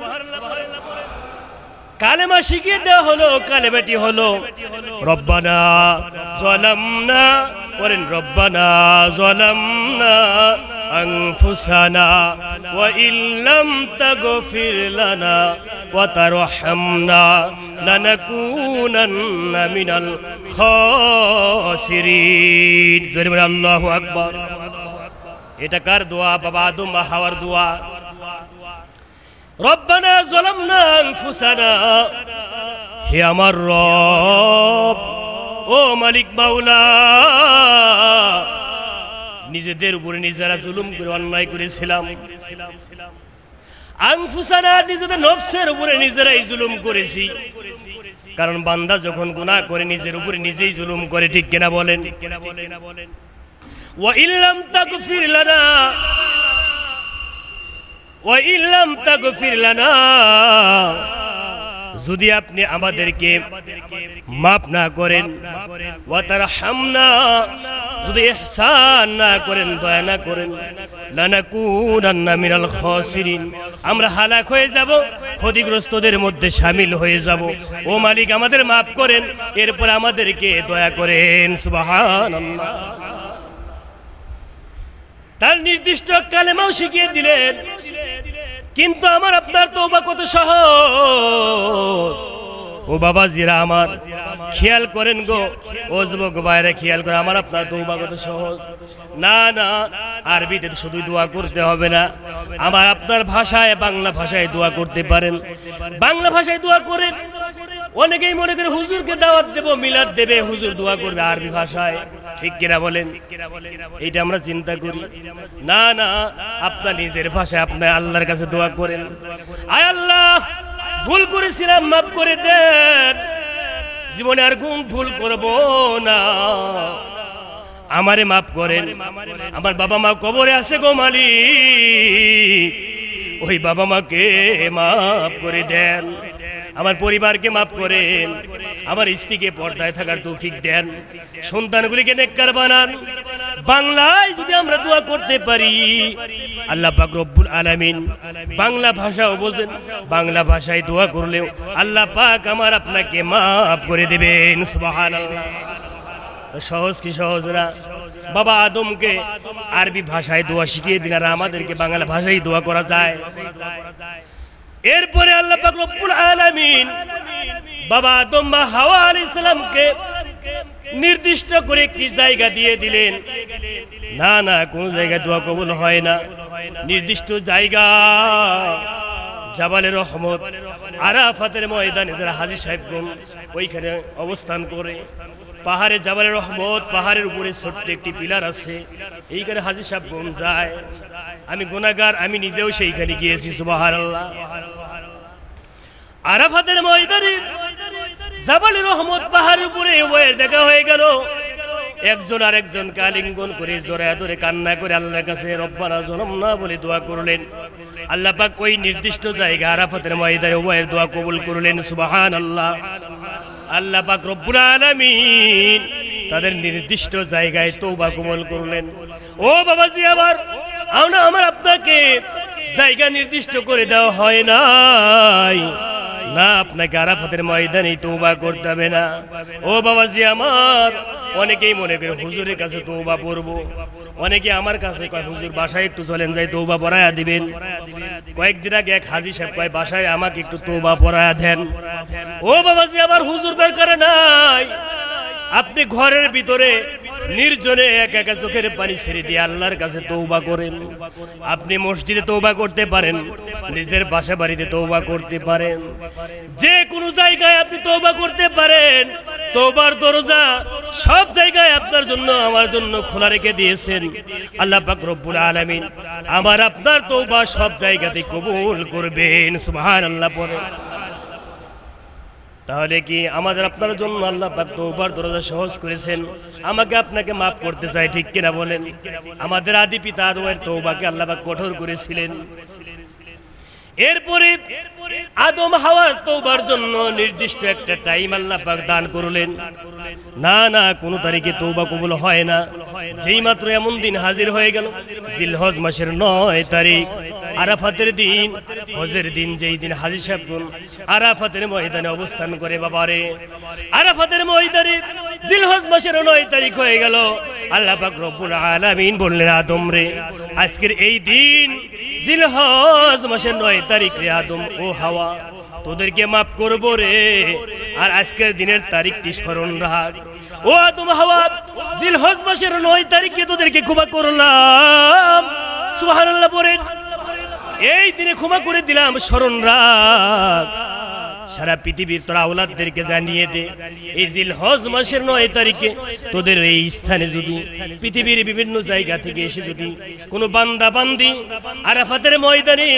কালেমা শিখিয়ে দেওয়া হলো কালেমাটি হলো রব্বানা জলামনা বলেন রব্বানা জলামনা না ওয়া ইল্লাম তাগফির লানা ওয়া তারহামনা লানাকুনান্না মিনাল খাসিরিন জোরে বলে আল্লাহু এটা কার দোয়া বাবা আদম হাওয়ার দোয়া রব্বানা জলামনা ফুসানা হে আমার রব ও মালিক বাউলা নিজেদের উপরে নিজেরা জুলুম করে অন্যায় করেছিলাম আংফুসানা নিজেদের নবসের উপরে নিজেরাই জুলুম করেছি কারণ বান্দা যখন গুনাহ করে নিজের উপরে নিজেই জুলুম করে ঠিক কেনা বলেন ওয়া ইল্লাম তাগফির লানা ওয়া ইল্লাম গফির যদি আপনি আমাদেরকে মাফ না করেন ওয়া হামনা যদি না করেন দয়া না করেন মিনাল আমরা হালাক হয়ে যাব ক্ষতিগ্রস্তদের মধ্যে সামিল হয়ে যাব ও মালিক আমাদের মাফ করেন এরপর আমাদেরকে দয়া করেন সুবাহ তার নির্দিষ্ট কালেমাও শিখিয়ে দিলেন কিন্তু আমার আপনার তৌবা কত সহজ ও বাবা জিরা আমার খেয়াল করেন গো ও যুবক বাইরে খেয়াল করে আমার আপনার দৌবা কত সহজ না না আরবিতে শুধু দোয়া করতে হবে না আমার আপনার ভাষায় বাংলা ভাষায় দোয়া করতে পারেন বাংলা ভাষায় দোয়া করেন অনেকেই মনে করে হুজুরকে দাওয়াত দেব মিলাদ দেবে হুজুর দোয়া করবে আরবি ভাষায় ঠিক কিনা বলেন এইটা আমরা চিন্তা করি না না আপনার নিজের ভাষায় আপনার আল্লাহর কাছে দোয়া করেন আয় আল্লাহ ভুল করেছিলাম মাফ করে দেন জীবনে আর ঘুম ভুল করব না আমারে মাফ করেন আমার বাবা মা কবরে আছে গো মালিক ওই বাবা মাকে মাফ করে দেন আমার পরিবারকে মাফ করেন আমার স্ত্রীকে পর্দায় থাকার তৌফিক দেন সন্তানগুলিকে নেককার বানান বাংলায় যদি আমরা দোয়া করতে পারি আল্লাহ পাক রব্বুল আলামিন বাংলা ভাষা বোঝেন বাংলা ভাষায় দোয়া করলেও আল্লাহ পাক আমার আপনাকে মাফ করে দেবেন সুবহানাল্লাহ সহজ কি সহজ না বাবা আদমকে আরবি ভাষায় দোয়া শিখিয়ে দিন আর আমাদেরকে বাংলা ভাষায় দোয়া করা যায় এরপরে আল্লাহ রব্বুল আলামিন বাবা দম্বা হাওয়া আল ইসলামকে নির্দিষ্ট করে একটি জায়গা দিয়ে দিলেন না না কোনো জায়গায় দোয়া কবুল হয় না নির্দিষ্ট জায়গা জাবালে রহমত আরাফাতের ময়দানে যারা সাহেব সাহেবগণ ওইখানে অবস্থান করে পাহাড়ে জাবালে রহমত পাহাড়ের উপরে ছোট্ট একটি পিলার আছে এইখানে হাজি সাহেবগণ যায় আমি গুণাগার আমি নিজেও সেইখানে গিয়েছি সুবাহার আরাফাতের ময়দানে জাবালের রহমত পাহাড়ের উপরে দেখা হয়ে গেল একজন আর একজনকে আলিঙ্গন করে জোরে ধরে কান্না করে আল্লাহর কাছে রব্বানা জনম না বলে দোয়া করলেন আল্লাহ পাক ওই নির্দিষ্ট জায়গা আরাফাতের ময়দানে উভয়ের দোয়া কবুল করলেন সুবাহান আল্লাহ আল্লাহ পাক রব্বুল আলামিন তাদের নির্দিষ্ট জায়গায় তৌবা কবুল করলেন ও বাবাজি আবার আমরা আমার আপনাকে জায়গা নির্দিষ্ট করে দেওয়া হয় নাই না আপনাকে আরাফাতের ময়দানে তৌবা করতে হবে না ও বাবাজি আমার অনেকেই মনে করে হুজুরের কাছে তৌবা পড়বো অনেকে আমার কাছে কয় হুজুর বাসায় একটু চলেন যাই তৌবা পড়ায়া দিবেন কয়েকদিন আগে এক হাজি সাহেব কয় বাসায় আমাকে একটু তৌবা পড়ায়া দেন ও বাবাজি আমার হুজুর দরকার নাই আপনি ঘরের ভিতরে নির্জনে এক একা চোখের পানি ছেড়ে দিয়ে আল্লাহর কাছে তৌবা করেন আপনি মসজিদে তৌবা করতে পারেন নিজের বাসা বাড়িতে তৌবা করতে পারেন যে কোনো জায়গায় আপনি তৌবা করতে পারেন তৌবার দরজা সব জায়গায় আপনার জন্য আমার জন্য খোলা রেখে দিয়েছেন আল্লাহ পাক আলমিন আমার আপনার তৌবা সব জায়গাতে কবুল করবেন সুহান আল্লাহ তাহলে কি আমাদের আপনার জন্য আল্লাহ তৌবার দরজা সহজ করেছেন আমাকে আপনাকে মাফ করতে চাই ঠিক কিনা বলেন আমাদের আদি পিতা তোবাকে তৌবাকে আল্লাহ কঠোর করেছিলেন এরপরে আদম হাওয়া তোবার জন্য নির্দিষ্ট একটা টাইম আল্লাহ পাক দান করলেন না না কোন তারিখে তৌবা কবুল হয় না যেই মাত্র এমন দিন হাজির হয়ে গেল জিলহজ মাসের নয় তারিখ আরাফাতের দিন হজের দিন যেই দিন হাজির সাহেবগুন আরাফাতের ময়দানে অবস্থান করে বাবারে আরাফাতের ময়দানে জিলহজ মাসের নয় তারিখ হয়ে গেল আল্লাহ পাক রব্বুল আলামিন বললেন আদম রে আজকের এই দিন জিলহজ মাসের নয় তারিখ রে আদম ও হাওয়া তোদেরকে মাফ করব রে আর আজকের দিনের তারিখটি স্মরণ রাখ ও আদম হাওয়া হজ মাসের নয় তারিখে তোদেরকে ক্ষমা করলাম সুবহানাল্লাহ বলেন এই দিনে ক্ষমা করে দিলাম স্মরণ রাখ সারা পৃথিবীর তোরা আওলাদদেরকে জানিয়ে দে এই জিল হজ মাসের নয় তারিখে তোদের এই স্থানে যদি পৃথিবীর বিভিন্ন জায়গা থেকে এসে যদি কোনো বান্দা বান্দি আরাফাতের ময়দানে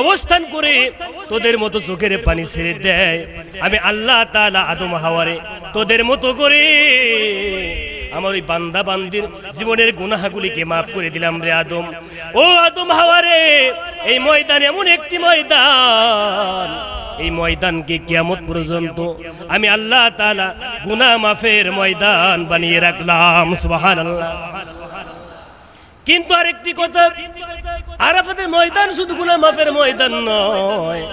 অবস্থান করে তোদের মতো চোখের পানি ছেড়ে দেয় আমি আল্লাহ তালা আদম হাওয়ারে তোদের মতো করে আমার ওই বান্দা বান্দির জীবনের গুনাহাগুলিকে মাফ করে দিলাম রে আদম ও আদম হাওয়ারে এই ময়দান এমন একটি ময়দান এই ময়দানকে কেমন পর্যন্ত আমি আল্লাহ তালা গুনা মাফের ময়দান বানিয়ে রাখলাম সোহান আল্লাহ কিন্তু আরেকটি কথা আরাফাতের ময়দান শুধু গুনা মাফের ময়দান নয়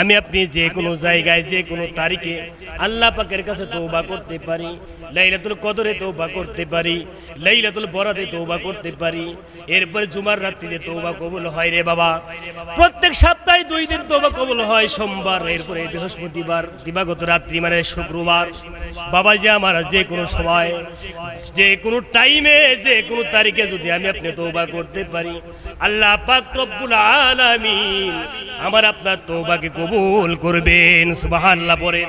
আমি আপনি যে কোনো জায়গায় যে কোনো তারিখে আল্লাহ পাকের কাছে তৌবা করতে পারি লাইলাতুল কদরে তৌবা করতে পারি লাইলাতুল বরাতে তৌবা করতে পারি এরপরে জুমার রাত্রিতে তৌবা কবুল হয় রে বাবা প্রত্যেক সপ্তাহে দুই দিন তৌবা কবুল হয় সোমবার এরপরে বৃহস্পতিবার দিবাগত রাত্রি মানে শুক্রবার বাবা যে আমার যে কোনো সময় যে কোনো টাইমে যে কোনো তারিখে যদি আমি আপনি তৌবা করতে পারি আল্লাহ পাক রব্বুল আলামিন আমার আপনার তৌবাকে কবুল করবেন আল্লাহ পরে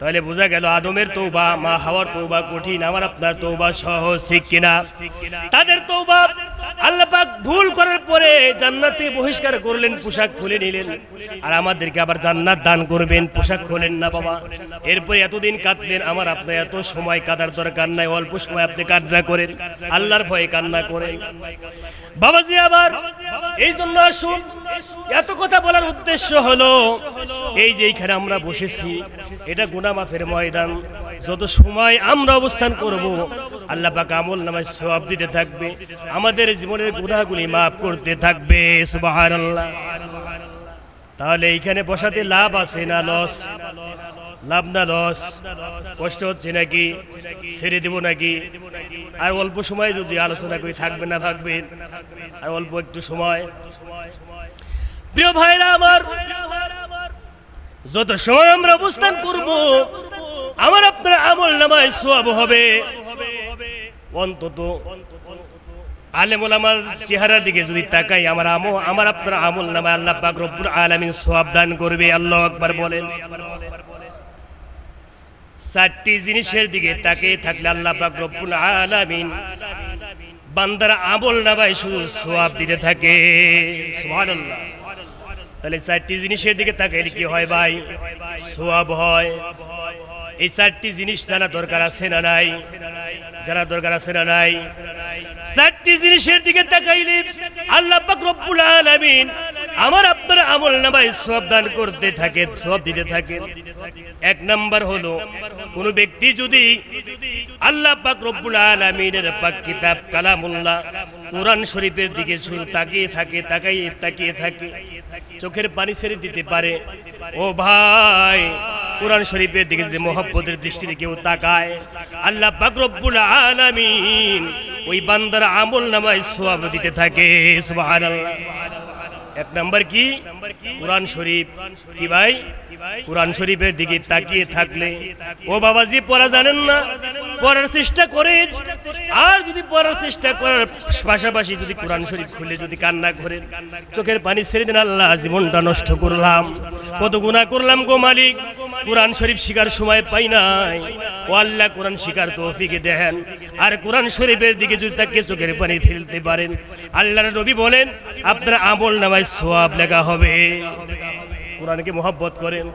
তাহলে বোঝা গেল আদমের তৌবা মা হাওয়ার তৌবা কঠিন আমার আপনার তৌবা সহজ ঠিক কিনা তাদের তৌবা আল্লাপাক ভুল করার পরে জান্নাতে বহিষ্কার করলেন পোশাক খুলে নিলেন আর আমাদেরকে আবার জান্নাত দান করবেন পোশাক খুলেন না বাবা এরপরে এতদিন কাঁদলেন আমার আপনার এত সময় কাঁদার দরকার নাই অল্প সময় আপনি কান্না করেন আল্লাহর ভয়ে কান্না করেন বাবাজি আবার এই জন্য আসুন এত কথা বলার উদ্দেশ্য হলো এই যে এইখানে আমরা বসেছি এটা গুণা মাফের ময়দান যত সময় আমরা অবস্থান করব আল্লাহ পাক আমল নামায় সব দিতে থাকবে আমাদের জীবনের গুণাগুলি মাফ করতে থাকবে সুবহানাল্লাহ তাহলে এইখানে বসাতে লাভ আছে না লস লাভ না লস কষ্ট হচ্ছে নাকি ছেড়ে দেব নাকি আর অল্প সময় যদি আলোচনা করি থাকবে না থাকবে আর অল্প একটু সময় প্রিয় ভাইরা আমার যত সময় আমরা অবস্থান করব আমার আপনার আমল নামায় সব হবে অন্তত চেহারার দিকে যদি তাকাই সোয়াব দান করবে আল্লাহ বলেন চারটি জিনিসের দিকে তাকিয়ে থাকলে আল্লাহ আলামিন বান্দার আমল নামায় শুধু সোয়াব দিতে থাকে তাহলে চারটি জিনিসের দিকে তাকাইলে কি হয় ভাই সোয়াব হয় এই চারটি জিনিস জানা দরকার আছে না নাই জানা দরকার আছে না নাই চারটি জিনিসের দিকে তাকাইলে আল্লাহ পাক রব্বুল আলামিন আমার আপনার আমল নামায় সব দান করতে থাকে সব দিতে থাকে এক নাম্বার হলো কোন ব্যক্তি যদি আল্লাহ পাক রব্বুল আলামিনের পাক কিতাব কালামুল্লাহ কোরআন শরীফের দিকে তাকিয়ে থাকে তাকাই তাকিয়ে থাকে চোখের পানি ছেড়ে দিতে পারে ও ভাই কোরআন শরীফের দিকে যদি মোহাব্বতের দৃষ্টিতে কেউ তাকায় আল্লাহ পাকরব্বুল আলামিন ওই বান্দার আমল নামায় সোয়াব দিতে থাকে সুবহানাল্লাহ এক নাম্বার কি কোরআন শরীফ কি ভাই কোরআন শরীফের দিকে তাকিয়ে থাকলে ও বাবাজি পড়া জানেন না পড়ার চেষ্টা করে আর যদি পড়ার চেষ্টা করার পাশাপাশি যদি কোরআন শরীফ খুলে যদি কান্না করেন চোখের পানি ছেড়ে দিন আল্লাহ জীবনটা নষ্ট করলাম কত গুণা করলাম গো মালিক কোরআন শরীফ শিকার সময় পাই নাই ও আল্লাহ কোরআন শিকার ফিকে দেন আর কোরআন শরীফের দিকে যদি তাকে চোখের পানি ফেলতে পারেন আল্লাহ রবি বলেন আপনার আমল নামায় সোয়াব লেখা হবে কোরআনকে মোহাব্বত করেন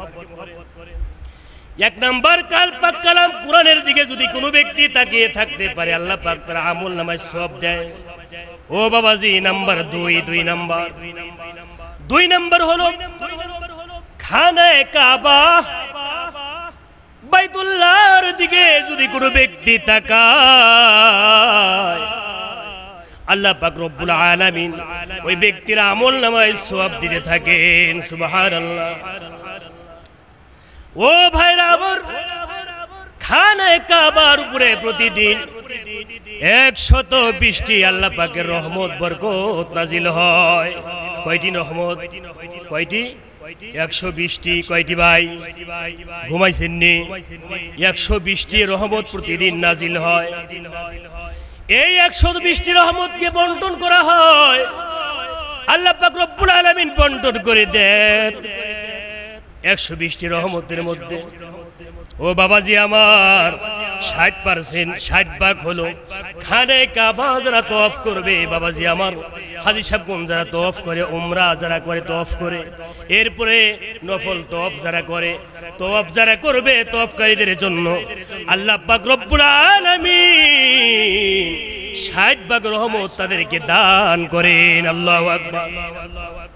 এক নাম্বার কাল পাক কালাম কোরআনের দিকে যদি কোনো ব্যক্তি তাকিয়ে থাকতে পারে আল্লাহ পাক তার আমল নামায় সব দেয় ও বাবাজি নাম্বার দুই দুই নাম্বার দুই নাম্বার হলো খানায় কাবা বাইতুল্লাহর দিকে যদি কোনো ব্যক্তি তাকায় আল্লাহ পাক রব্বুল আলামিন ওই ব্যক্তির আমল নামায় সোয়াব দিতে থাকেন সুবহানাল্লাহ ও ভাই আমার খানায় কাবার উপরে প্রতিদিন একশত বৃষ্টি আল্লাহ পাকের রহমত বরকত নাজিল হয় কয়টি রহমত কয়টি একশো বৃষ্টি কয়টি ভাই নি একশো বৃষ্টি রহমত প্রতিদিন নাজিল হয় এই একশো বিশটি রহমতকে বন্টন করা হয় আল্লাহ পাক আলমিন আলামিন বন্টন করে দেন একশো বিশটি রহমতের মধ্যে ও বাবাজি আমার ষাট পার্সেন্ট ষাট ভাগ হলো খানে কাবা যারা তফ করবে বাবাজি আমার হাজি সাবগুন যারা তফ করে উমরা যারা করে তফ করে এরপরে নফল তফ যারা করে তফ যারা করবে তফকারীদের জন্য আল্লাহ পাক ষাট ভাগ রহমত তাদেরকে দান করেন আল্লাহ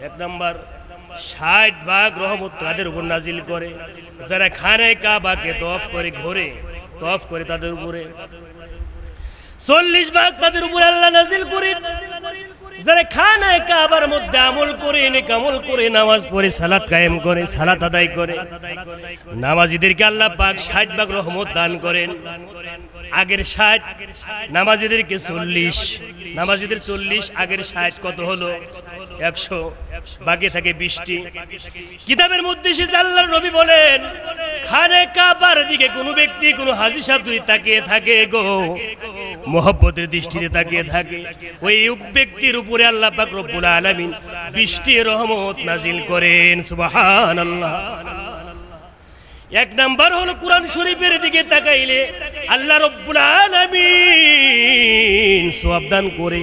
এক নম্বর ষাট ভাগ রহমত তাদের উপর নাজিল করে যারা খানে কাবাকে তফ করে ঘোরে তফ করে তাদের উপরে চল্লিশ ভাগ তাদের উপরে আল্লাহ নাজিল করে যারা কাবার মধ্যে আমল করে করে নামাজ পড়ে সালাত কায়েম করে সালাত আদায় করে নামাজিদেরকে আল্লাহ পাক ভাগ রহমত দান করেন আগের নামাজিদেরকে নামাজিদের আগের কত হলো একশো বাকি থাকে বৃষ্টি কিতাবের মধ্যে সে আল্লাহর নবী বলেন খানে কাবার দিকে কোনো ব্যক্তি কোনো হাজি সাহেব তাকিয়ে থাকে গো মহব্বতের দৃষ্টিতে তাকিয়ে থাকে ওই ব্যক্তির উপরে আল্লাহ পাক রব্বুল আলামিন বৃষ্টির রহমত নাজিল করেন সুবহানাল্লাহ এক নাম্বার হলো কোরআন শরীফের দিকে তাকাইলে আল্লাহ রব্বুল আলামিন সোয়াবদান করে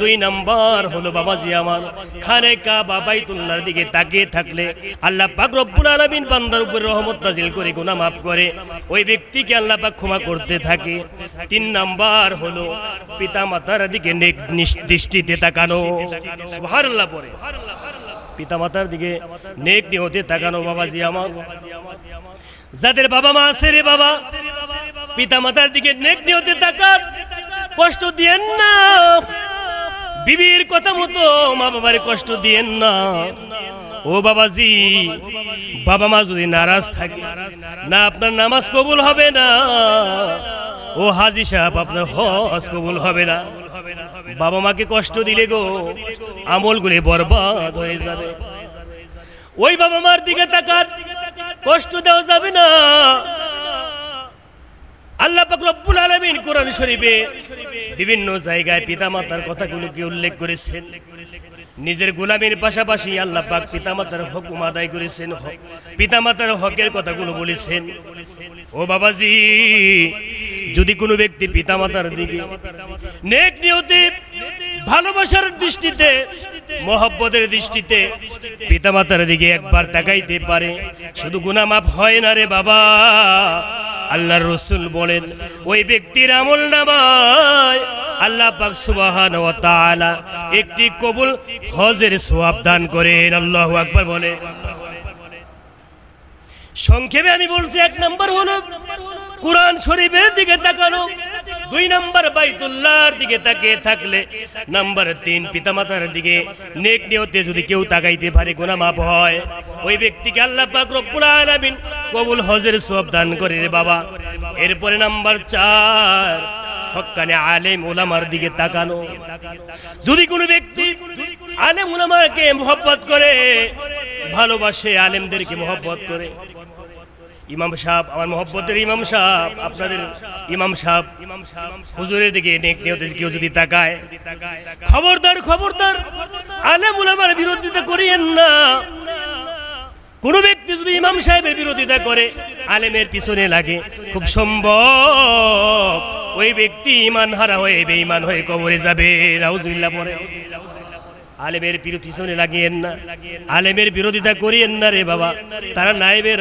দুই নাম্বার হলো বাবাজি আমার খানে কাবা বাইতুল্লাহর দিকে তাকিয়ে থাকলে আল্লাহ পাক রব্বুল আলামিন বান্দার উপর রহমত নাজিল করে গুনাহ মাফ করে ওই ব্যক্তিকে আল্লাহ পাক ক্ষমা করতে থাকে তিন নাম্বার হলো পিতা মাতার দিকে দৃষ্টিতে তাকানো সুবহানাল্লাহ পড়ে পিতা মাতার দিকে নেক নিয়তে তাকানো বাবাজি আমার যাদের বাবা মা আছে রে বাবা পিতা মাতার দিকে নেক নিয়তে তাকাত কষ্ট দিয়েন না বিবির কথা মতো মা বাবার কষ্ট দিয়েন না ও বাবাজি বাবা মা যদি নারাজ থাকে না আপনার নামাজ কবুল হবে না ও হাজি সাহেব আপনার হজ কবুল হবে না বাবা মাকে কষ্ট দিলে গো আমল আমলগুলি বরবাদ হয়ে যাবে ওই বাবা মার দিকে তাকার কষ্ট দেওয়া যাবে না আল্লাহ রব্বুল আলমিন কোরআন শরীফে বিভিন্ন জায়গায় পিতা পিতামাতার কথাগুলোকে উল্লেখ করেছেন নিজের গোলামের পাশাপাশি আল্লাহ পাক মাতার হকুম আদায় করেছেন পিতা মাতার হকের কথাগুলো বলেছেন ও বাবাজি যদি কোনো ব্যক্তি পিতামাতার দিকে নেক নিয়তির ভালোবাসার দৃষ্টিতে মোহব্বতের দৃষ্টিতে পিতা মাতার দিকে একবার তাকাইতে পারে শুধু গুনা মাফ হয় না রে বাবা আল্লাহ রসুল বলেন ওই ব্যক্তির আমল নামায় আল্লাহ পাক সুবাহান ও তালা একটি কবুল হজের সোয়াব দান করেন আল্লাহ আকবার বলে সংক্ষেপে আমি বলছি এক নম্বর হলো কোরআন শরীফের দিকে তাকানো দুই নাম্বার বাইতুল্লাহর দিকে তাকিয়ে থাকলে নাম্বার তিন পিতামাতার দিকে নেক নিয়তে যদি কেউ তাকাইতে পারে গোনা মাপ হয় ওই ব্যক্তিকে আল্লাহ পাক রব্বুল আলামিন কবুল হজের সব দান করে রে বাবা এরপরে নাম্বার চার হকানে আলেম ওলামার দিকে তাকানো যদি কোনো ব্যক্তি আলেম ওলামাকে মোহব্বত করে ভালোবাসে আলেমদেরকে মোহব্বত করে ইমাম সাহেব আমার মোহব্বতের ইমাম সাহেব আপনাদের ইমাম সাহেব হুজুরের দিকে নেক নিয়তে কেউ যদি তাকায় খবরদার খবরদার আলেম উলামার বিরোধিতা করিয়েন না কোন ব্যক্তি যদি ইমাম সাহেবের বিরোধিতা করে আলেমের পিছনে লাগে খুব সম্ভব ওই ব্যক্তি ইমান হারা হয়ে বেঈমান হয়ে কবরে যাবে রাউজবিল্লা পরে আলেমের পিছনে লাগিয়েন না আলেমের বিরোধিতা করিয়েন না রে বাবা তারা নাইবের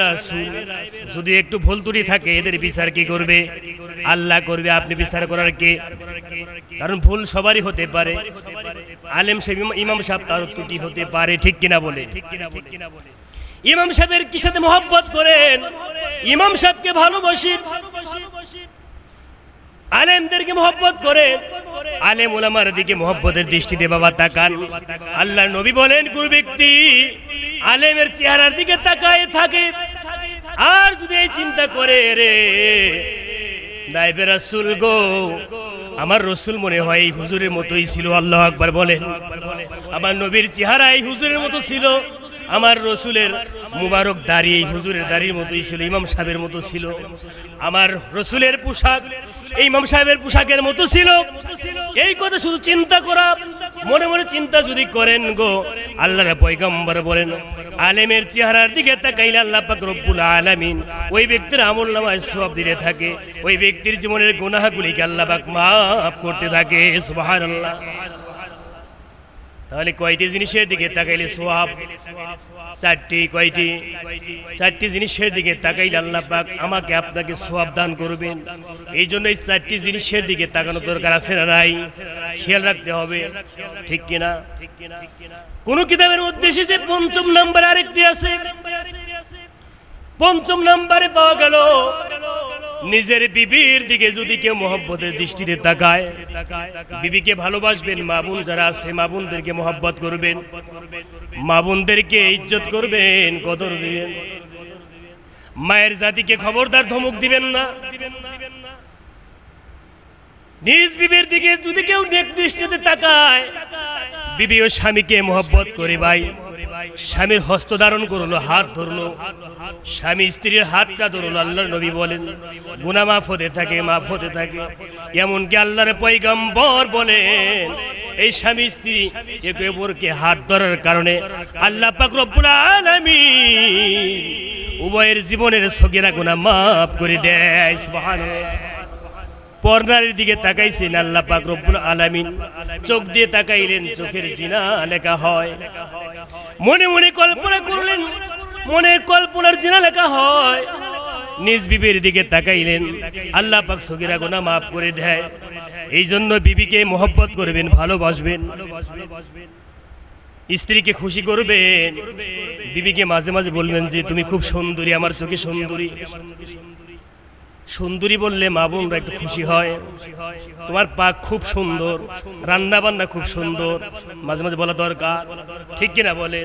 যদি একটু ভুল ত্রুটি থাকে এদের বিচার কি করবে আল্লাহ করবে আপনি বিচার করার কে কারণ ভুল সবারই হতে পারে আলেম সাহেব ইমাম সাহেব তার ত্রুটি হতে পারে ঠিক কিনা বলে ঠিক কিনা কিনা বলে ইমাম সাহেবের কি সাথে মোহাব্বত করেন ইমাম সাহেবকে ভালোবাসেন ভালোবাসি আলেমদেরকে মোহব্বত করে আলেম ওলামার দিকে মহব্বতের দৃষ্টিতে বাবা তাকান আল্লাহ নবী বলেন গুরু ব্যক্তি আলেমের চেহারার দিকে তাকায় থাকে আর যদি এই চিন্তা করে রে গো আমার রসুল মনে হয় এই হুজুরের মতোই ছিল আল্লাহ আকবার বলেন আমার নবীর চেহারা এই হুজুরের মতো ছিল আমার রসুলের মুবারক দাড়ি হুজুরের দাড়ির মতোই ছিল ইমাম সাহেবের মতো ছিল আমার রসুলের পোশাক এই ইমাম সাহেবের পোশাকের মতো ছিল এই কথা শুধু চিন্তা করা মনে মনে চিন্তা যদি করেন গো আল্লাহ পয়গম্বর বলেন আলেমের চেহারার দিকে তাকাইলে আল্লাহ পাক রব্বুল আলামিন ওই ব্যক্তির আমল নামায় সব দিতে থাকে ওই ব্যক্তির জীবনের গুনাহগুলিকে আল্লাহ পাক মাফ করতে থাকে সুবহানাল্লাহ তাহলে কয়টি জিনিসের দিকে তাকাইলে সোয়াব চারটি কয়টি চারটি জিনিসের দিকে তাকাইলে আল্লাহ পাক আমাকে আপনাকে সোহাব দান করবেন এই জন্য এই চারটি জিনিসের দিকে তাকানো দরকার আছে না নাই খেয়াল রাখতে হবে ঠিক কিনা কোন কিতাবের উদ্দেশ্যে যে পঞ্চম নাম্বার আরেকটি আছে পঞ্চম নাম্বারে পাওয়া গেল নিজের বিবির দিকে যদি কেউ মহব্বতের দৃষ্টিতে তাকায় বিবিকে ভালোবাসবেন মাবুন যারা আছে মাবুনদেরকে মহব্বত করবেন মাবুনদেরকে ইজ্জত করবেন কদর দিবেন মায়ের জাতিকে খবরদার ধমক দিবেন না নিজ বিবির দিকে যদি কেউ দৃষ্টিতে তাকায় বিবি ও স্বামীকে মহব্বত করে ভাই স্বামীর হস্ত ধারণ করলো হাত ধরলো স্বামী স্ত্রীর হাতটা ধরলো আল্লাহর নবী বলেন গুনা মাফ হতে থাকে মাফ হতে থাকে এমনকি আল্লাহর পৈগম্বর বলেন এই স্বামী স্ত্রী একে অপরকে হাত ধরার কারণে আল্লাহ পাক রব্বুল আলামিন উভয়ের জীবনের সগিরা গুনা মাফ করে দেয় সুবহানাল্লাহ পর্নারের দিকে তাকাইছেন আল্লাহ পাক রব্বুল আলামিন চোখ দিয়ে তাকাইলেন চোখের জিনা লেখা হয় মনে মনে কল্পনা করলেন মনে কল্পনার জিনা লেখা হয় নিজ বিবির দিকে তাকাইলেন আল্লাহ পাক সগিরা গোনা মাফ করে দেয় এই জন্য বিবিকে মোহব্বত করবেন ভালোবাসবেন স্ত্রীকে খুশি করবেন বিবিকে মাঝে মাঝে বলবেন যে তুমি খুব সুন্দরী আমার চোখে সুন্দরী সুন্দরী বললে মা বোনরা একটু খুশি হয় তোমার পাক খুব সুন্দর রান্না বান্না খুব সুন্দর মাঝে মাঝে বলা দরকার ঠিক কিনা বলে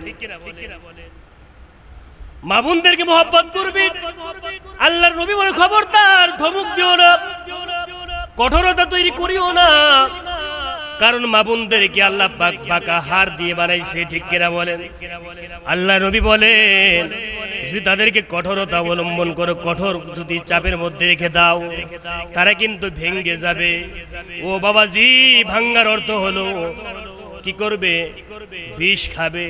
মা বোনদেরকে মোহাম্মত করবি আল্লাহর নবী বলে খবরদার ধমক দিও না কঠোরতা তৈরি করিও না কারণ মাবুনদেরকে আল্লাহ পাকা হার দিয়ে বানাইছে ঠিক কিনা বলেন আল্লাহ নবী বলেন যদি তাদেরকে কঠোরতা অবলম্বন করো কঠোর যদি চাপের মধ্যে রেখে দাও তারা কিন্তু ভেঙ্গে যাবে ও বাবাজি ভাঙ্গার অর্থ হলো কি করবে বিষ খাবে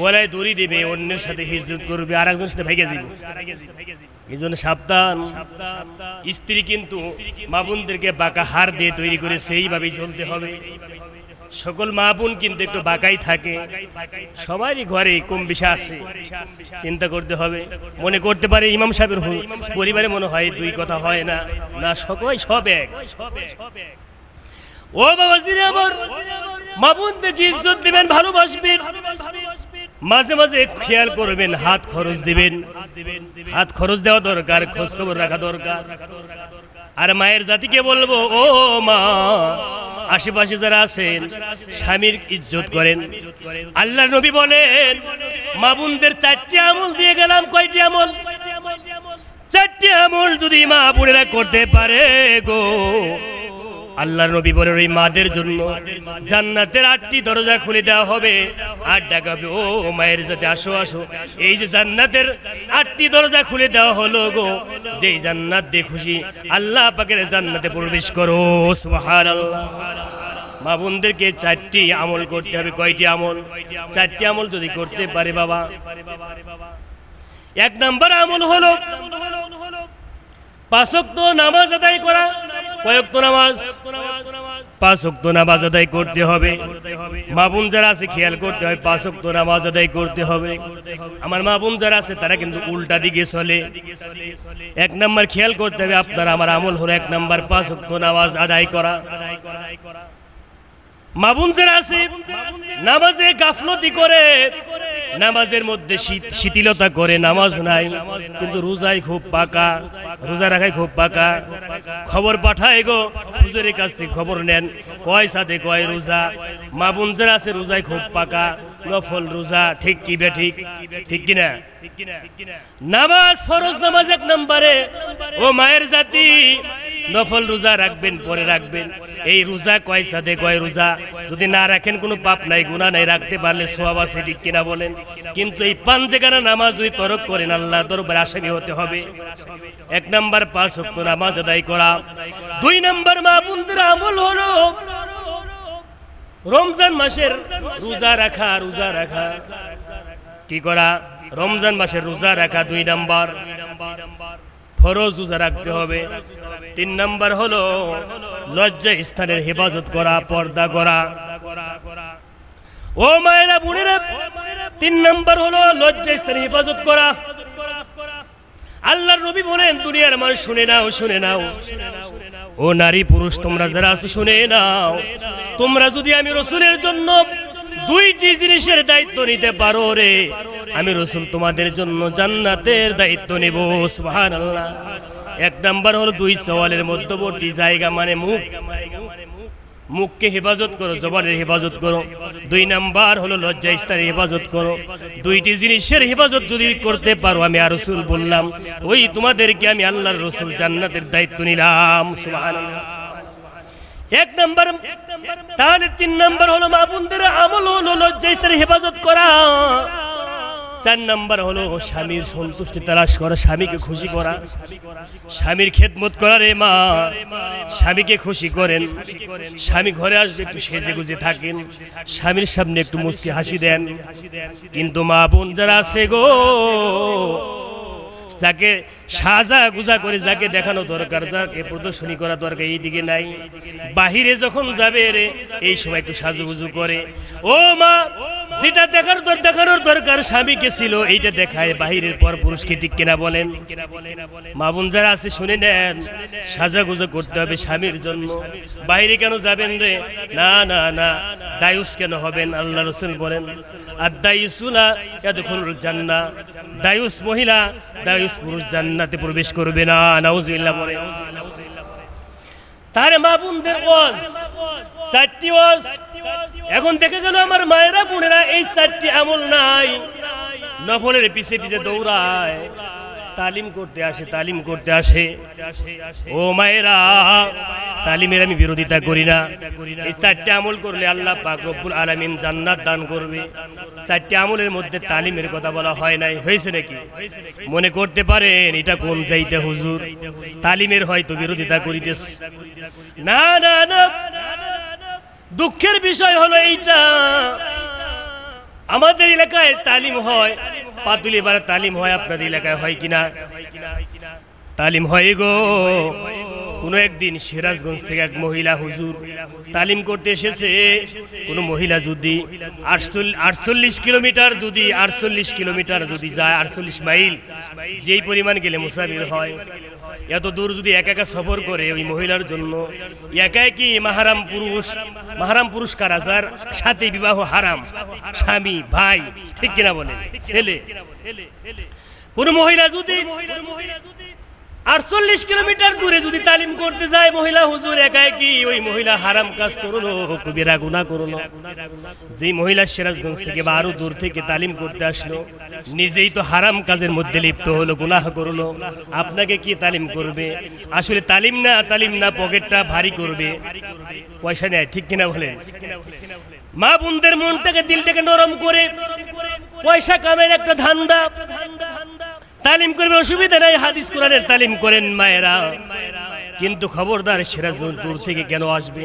গলায় দড়ি দেবে অন্যের সাথে হিজরত করবে আর একজনের সাথে ভেগে যাবে এই জন্য সাবধান স্ত্রী কিন্তু মাবুনদেরকে বাঁকা হার দিয়ে তৈরি করে সেইভাবেই চলতে হবে সকল মা বোন কিন্তু একটু বাঁকাই থাকে সবারই ঘরে কম বিষা আছে চিন্তা করতে হবে মনে করতে পারে ইমাম সাহেবের পরিবারে মনে হয় দুই কথা হয় না না সকল সব এক সব এক ও বাবাজির আমার মা ইজ্জত দিবেন ভালোবাসবেন মাঝে মাঝে খেয়াল করবেন হাত খরচ দিবেন হাত খরচ দেওয়া দরকার খোঁজ খবর রাখা দরকার আর মায়ের জাতিকে বলবো ও মা আশেপাশে যারা আছেন স্বামীর ইজ্জত করেন আল্লাহ নবী বলেন মা বোনদের চারটি আমল দিয়ে গেলাম কয়টি আমল চারটি আমল যদি মা বোনেরা করতে পারে গো আল্লাহ নবী বলেন ওই মাদের জন্য জান্নাতের আটটি দরজা খুলে দেওয়া হবে আর ডাকাবে ও মায়ের যাতে আসো আসো এই যে জান্নাতের আটটি দরজা খুলে দেওয়া হলো গো যেই জান্নাত দিয়ে খুশি আল্লাহ পাকের জান্নাতে প্রবেশ করো সুবহানাল্লাহ মা বোনদেরকে চারটি আমল করতে হবে কয়টি আমল চারটি আমল যদি করতে পারে বাবা এক নাম্বার আমল হলো পাশক তো নামাজ আদায় করা কয়েকত নামাজ পাঁচ অক্ত নামাজ আদায় করতে হবে মা যারা আছে খেয়াল করতে হয় পাঁচ অক্ত নামাজ আদায় করতে হবে আমার মা যারা আছে তারা কিন্তু উল্টা দিকে চলে এক নাম্বার খেয়াল করতে হবে আপনার আমার আমল হলো এক নম্বর পাঁচ অক্ত নামাজ আদায় করা মাবুনদের আছে নামাজে গাফলতি করে নামাজের মধ্যে শীত শিথিলতা করে নামাজ নাই কিন্তু রোজাই খুব পাকা রোজা রাখাই খুব পাকা খবর পাঠায় গো হুজুরের কাছ থেকে খবর নেন কয় সাথে কয় রোজা মাবুনদের আছে রোজাই খুব পাকা নফল রোজা ঠিক কি বে ঠিক ঠিক না নামাজ ফরজ নামাজ এক নম্বরে ও মায়ের জাতি নফল রোজা রাখবেন পরে রাখবেন এই রোজা কয় সাদে কয় রোজা যদি না রাখেন কোনো পাপ নাই গুণা নাই রাখতে পারলে সোয়াব আছে ঠিক কিনা বলেন কিন্তু এই জায়গা নামাজ যদি তরক করেন আল্লাহ দরবার আসামি হতে হবে এক নাম্বার পাঁচ হক্ত নামাজ আদায় করা দুই নাম্বার মা বন্ধুরা আমল হলো রমজান মাসের রোজা রাখা রোজা রাখা কি করা রমজান মাসের রোজা রাখা দুই নাম্বার ফরজ রোজা রাখতে হবে তিন নাম্বার হলো লজ্জা স্থানের হেফাজত করা পর্দা করা ও মায়েরা বোনেরা তিন নাম্বার হলো লজ্জা স্থানের হেফাজত করা আল্লাহর নবী বলেন দুনিয়ার মানুষ শুনে নাও শুনে নাও ও নারী পুরুষ তোমরা যারা আছো শুনে নাও তোমরা যদি আমি রসুলের জন্য দুইটি জিনিসের দায়িত্ব নিতে পারো রে আমি রসুল তোমাদের জন্য জান্নাতের দায়িত্ব নেব সুহান এক নাম্বার হলো দুই সওয়ালের মধ্যবর্তী জায়গা মানে মুখ মুখকে হেফাজত করো জবানের হেফাজত করো দুই নাম্বার হলো লজ্জা ইস্তারের হেফাজত করো দুইটি জিনিসের হেফাজত যদি করতে পারো আমি আর রসুল বললাম ওই তোমাদেরকে আমি আল্লাহর রসুল জান্নাতের দায়িত্ব নিলাম এক নম্বর তাহলে তিন নম্বর হলো মা বোনদের আমল হলো লজ্জা ইস্তারের হেফাজত করা চার নাম্বার হলো স্বামীর সন্তুষ্টি তালাশ করা স্বামীকে খুশি করা স্বামীর খেদমত করা রে মা স্বামীকে খুশি করেন স্বামী ঘরে আসবে একটু সেজে গুজে থাকেন স্বামীর সামনে একটু মুসকি হাসি দেন কিন্তু মা বোন যারা আছে গো যাকে সাজা গুজা করে যাকে দেখানো দরকার যাকে প্রদর্শনী করা দরকার এই দিকে নাই বাহিরে যখন যাবে রে এই সময় একটু সাজুগুজু করে ও মা যেটা দেখার তোর দেখানোর দরকার স্বামীকে ছিল এইটা দেখায় বাহিরের পর পুরুষকে ঠিক কিনা বলেন মা বোন যারা আছে শুনে নেন সাজা গুজো করতে হবে স্বামীর জন্য বাহিরে কেন যাবেন রে না না না দায়ুস কেন হবেন আল্লাহ রসুল বলেন আর দায়ুসুলা এতক্ষণ না দায়ুস মহিলা দায়ুস পুরুষ জান্না জান্নাতে প্রবেশ করবে না নাউজুবিল্লাহ বলে তার মা বোনদের ওয়াজ চারটি ওয়াজ এখন দেখে গেল আমার মায়েরা বোনেরা এই চারটি আমল নাই নফলের পিছে পিছে দৌড়ায় তালিম করতে আসে তালিম করতে আসে ও মায়েরা তালিমের আমি বিরোধিতা করি না এই চারটে আমল করলে আল্লাহ পাক রব্বুল আলামিন জান্নাত দান করবে চারটে আমলের মধ্যে তালিমের কথা বলা হয় নাই হয়েছে নাকি মনে করতে পারেন এটা কোন যাইতে হুজুর তালিমের হয়তো বিরোধিতা করিতেছে না না না দুঃখের বিষয় হলো এইটা আমাদের এলাকায় তালিম হয় पातुली बारे तालीम होया प्रदीलगा होय किना তালিম হয় গো কোনো একদিন সিরাজগঞ্জ থেকে এক মহিলা হুজুর তালিম করতে এসেছে কোনো মহিলা যদি আটচল্লিশ কিলোমিটার যদি আটচল্লিশ কিলোমিটার যদি যায় আটচল্লিশ মাইল যেই পরিমাণ গেলে মুসাফির হয় এত দূর যদি একা একা সফর করে ওই মহিলার জন্য একাই কি মাহারাম পুরুষ মাহারাম পুরুষ কারাজার সাথে বিবাহ হারাম স্বামী ভাই ঠিক কিনা বলে ছেলে কোনো মহিলা যদি মহিলা যদি আটচল্লিশ কিলোমিটার দূরে যদি তালিম করতে যায় মহিলা হুজুর একাই কি ওই মহিলা হারাম কাজ করলো কবিরা গুণা করলো যে মহিলা সিরাজগঞ্জ থেকে বা আরো দূর থেকে তালিম করতে আসলো নিজেই তো হারাম কাজের মধ্যে লিপ্ত হলো গুনাহ করলো আপনাকে কি তালিম করবে আসলে তালিম না তালিম না পকেটটা ভারী করবে পয়সা নেয় ঠিক কিনা বলে মা বোনদের মনটাকে দিলটাকে নরম করে পয়সা কামের একটা ধান্দা তালিম করবে অসুবিধা নাই হাদিস কোরআনের তালিম করেন মায়েরা কিন্তু খবরদার জোর দূর থেকে কেন আসবে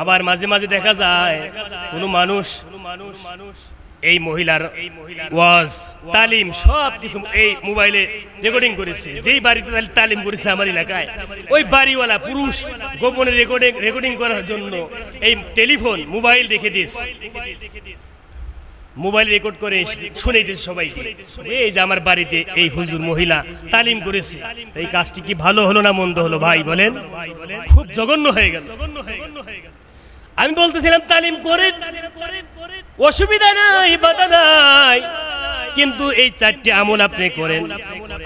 আবার মাঝে মাঝে দেখা যায় কোনো মানুষ এই মহিলার ওয়াজ তালিম সব কিছু এই মোবাইলে রেকর্ডিং করেছে যেই বাড়িতে তালিম করেছে আমার এলাকায় ওই বাড়িওয়ালা পুরুষ গোপনে রেকর্ডিং রেকর্ডিং করার জন্য এই টেলিফোন মোবাইল রেখে দিয়েছে মোবাইল রেকর্ড করে শুনে শুনেইতেছে সবাইকে এই যে আমার বাড়িতে এই হুজুর মহিলা তালিম করেছে এই কাজটি কি ভালো হলো না মন্দ হলো ভাই বলেন খুব জঘন্য হয়ে গেল আমি বলতেছিলাম তালিম করেন অসুবিধা নাই বাধা নাই কিন্তু এই চারটি আমল আপনি করেন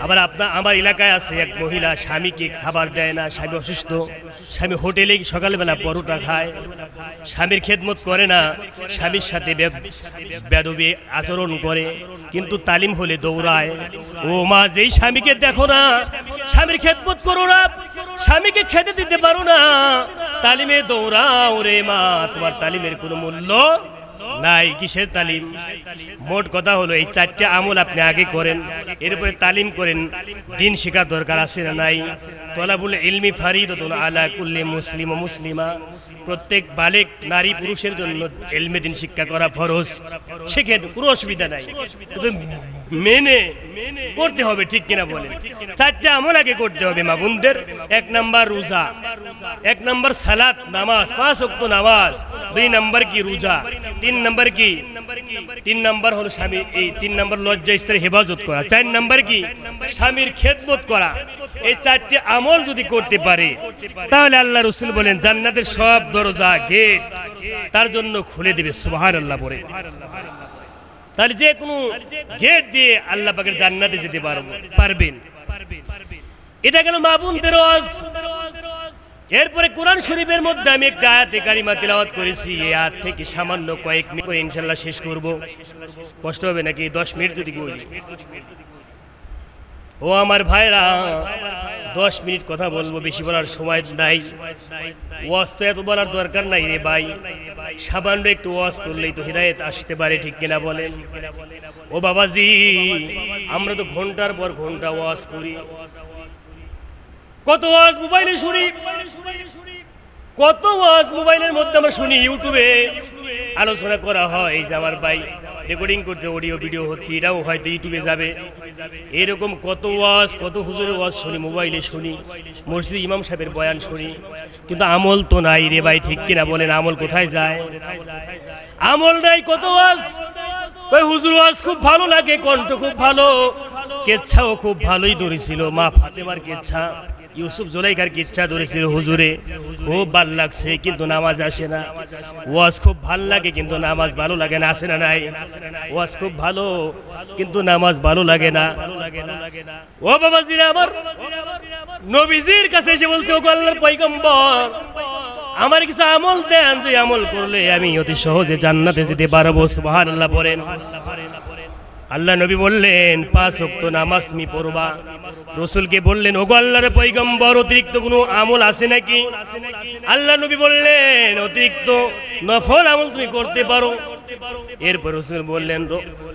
আবার আপনার আমার এলাকায় আছে এক মহিলা স্বামীকে খাবার দেয় না স্বামী অসুস্থ স্বামী হোটেলে সকালবেলা পরোটা খায় স্বামীর খেদমত করে না স্বামীর সাথে বেদবী আচরণ করে কিন্তু তালিম হলে দৌড়ায় ও মা যেই স্বামীকে দেখো না স্বামীর খেদমত করো না স্বামীকে খেতে দিতে পারো না তালিমে দৌড়াও রে মা তোমার তালিমের কোনো মূল্য নাই কিসের তালিম মোট কথা হলো এই চারটা আমল আপনি আগে করেন এরপরে তালিম করেন দিন শেখার দরকার আছে না নাই তলাবুল ইলমি ফারিদতুন আলা কুল্লি মুসলিম ও মুসলিমা প্রত্যেক বালেক নারী পুরুষের জন্য এলমে দিন শিক্ষা করা ফরজ শেখেন কোনো অসুবিধা নাই মেনে করতে হবে ঠিক কিনা বলে চারটা আমল আগে করতে হবে মা বোনদের এক নাম্বার রোজা এক নাম্বার সালাত নামাজ পাঁচ অক্ত নামাজ দুই নাম্বার কি রোজা তিন নাম্বার কি তিন নাম্বার হলো স্বামী এই তিন নাম্বার লজ্জা স্ত্রী হেফাজত করা চার নাম্বার কি স্বামীর খেদমত করা এই চারটি আমল যদি করতে পারে তাহলে আল্লাহ রসুল বলেন জান্নাতের সব দরজা গেট তার জন্য খুলে দেবে সুবাহ আল্লাহ বলে তাহলে যে কোনো গেট দিয়ে আল্লাহ পাকের জান্নাতে যেতে পারবো পারবেন এটা গেল মাবুন মাবুনদের এরপরে কোরআন শরীফের মধ্যে আমি একটা আয়াতে কারিমা তিলাওয়াত করেছি এই আয়াত থেকে সামান্য কয়েক মিনিট করে ইনশাল্লাহ শেষ করব কষ্ট হবে নাকি দশ মিনিট যদি ও আমার ভাইরা দশ মিনিট কথা বলবো বেশি বলার সময় নাই ওয়াজ তো এত বলার দরকার নাই রে ভাই সামান্য একটু ওয়াজ করলেই তো হৃদায়ত আসতে পারে ঠিক কিনা বলেন ও বাবাজি আমরা তো ঘন্টার পর ঘন্টা ওয়াজ করি কত ওয়াজ মোবাইলে শুনি কত ওয়াজ মোবাইলের মধ্যে আমরা শুনি ইউটিউবে আলোচনা করা হয় এই যে আমার ভাই রেকর্ডিং করতে অডিও ভিডিও হচ্ছে এটাও হয়তো ইউটিউবে যাবে এরকম কত ওয়াজ কত হুজুরের ওয়াজ শুনি মোবাইলে শুনি মসজিদ ইমাম সাহেবের বয়ান শুনি কিন্তু আমল তো নাই রে ভাই ঠিক কিনা বলেন আমল কোথায় যায় আমল নাই কত ওয়াজ ওই হুজুর ওয়াজ খুব ভালো লাগে কণ্ঠ খুব ভালো কেচ্ছাও খুব ভালোই ধরেছিল মা ফাতেমার কেচ্ছা ইউসুফ কি ইচ্ছা ধরেছিল হুজুরে খুব ভাল লাগছে কিন্তু নামাজ আসে না ওয়াজ খুব ভাল লাগে কিন্তু নামাজ ভালো লাগে না আসে না নাই ওয়াজ খুব ভালো কিন্তু নামাজ ভালো লাগে না ও বাবাজিরা আমার নবীজির কাছে এসে বলছে ও আল্লাহর পয়গম্বর আমার কিছু আমল দেন যে আমল করলে আমি অতি সহজে জান্নাতে যেতে পারবো সুবহানাল্লাহ বলেন আল্লাহ নবী বললেন পাঁচ অক্ত নামাজ তুমি পড়বা রসুলকে বললেন ওগো আল্লাহর পৈগম্বর অতিরিক্ত কোনো আমল আছে নাকি আল্লাহ নবী বললেন অতিরিক্ত নফল আমল তুমি করতে পারো এরপর হুজুর বললেন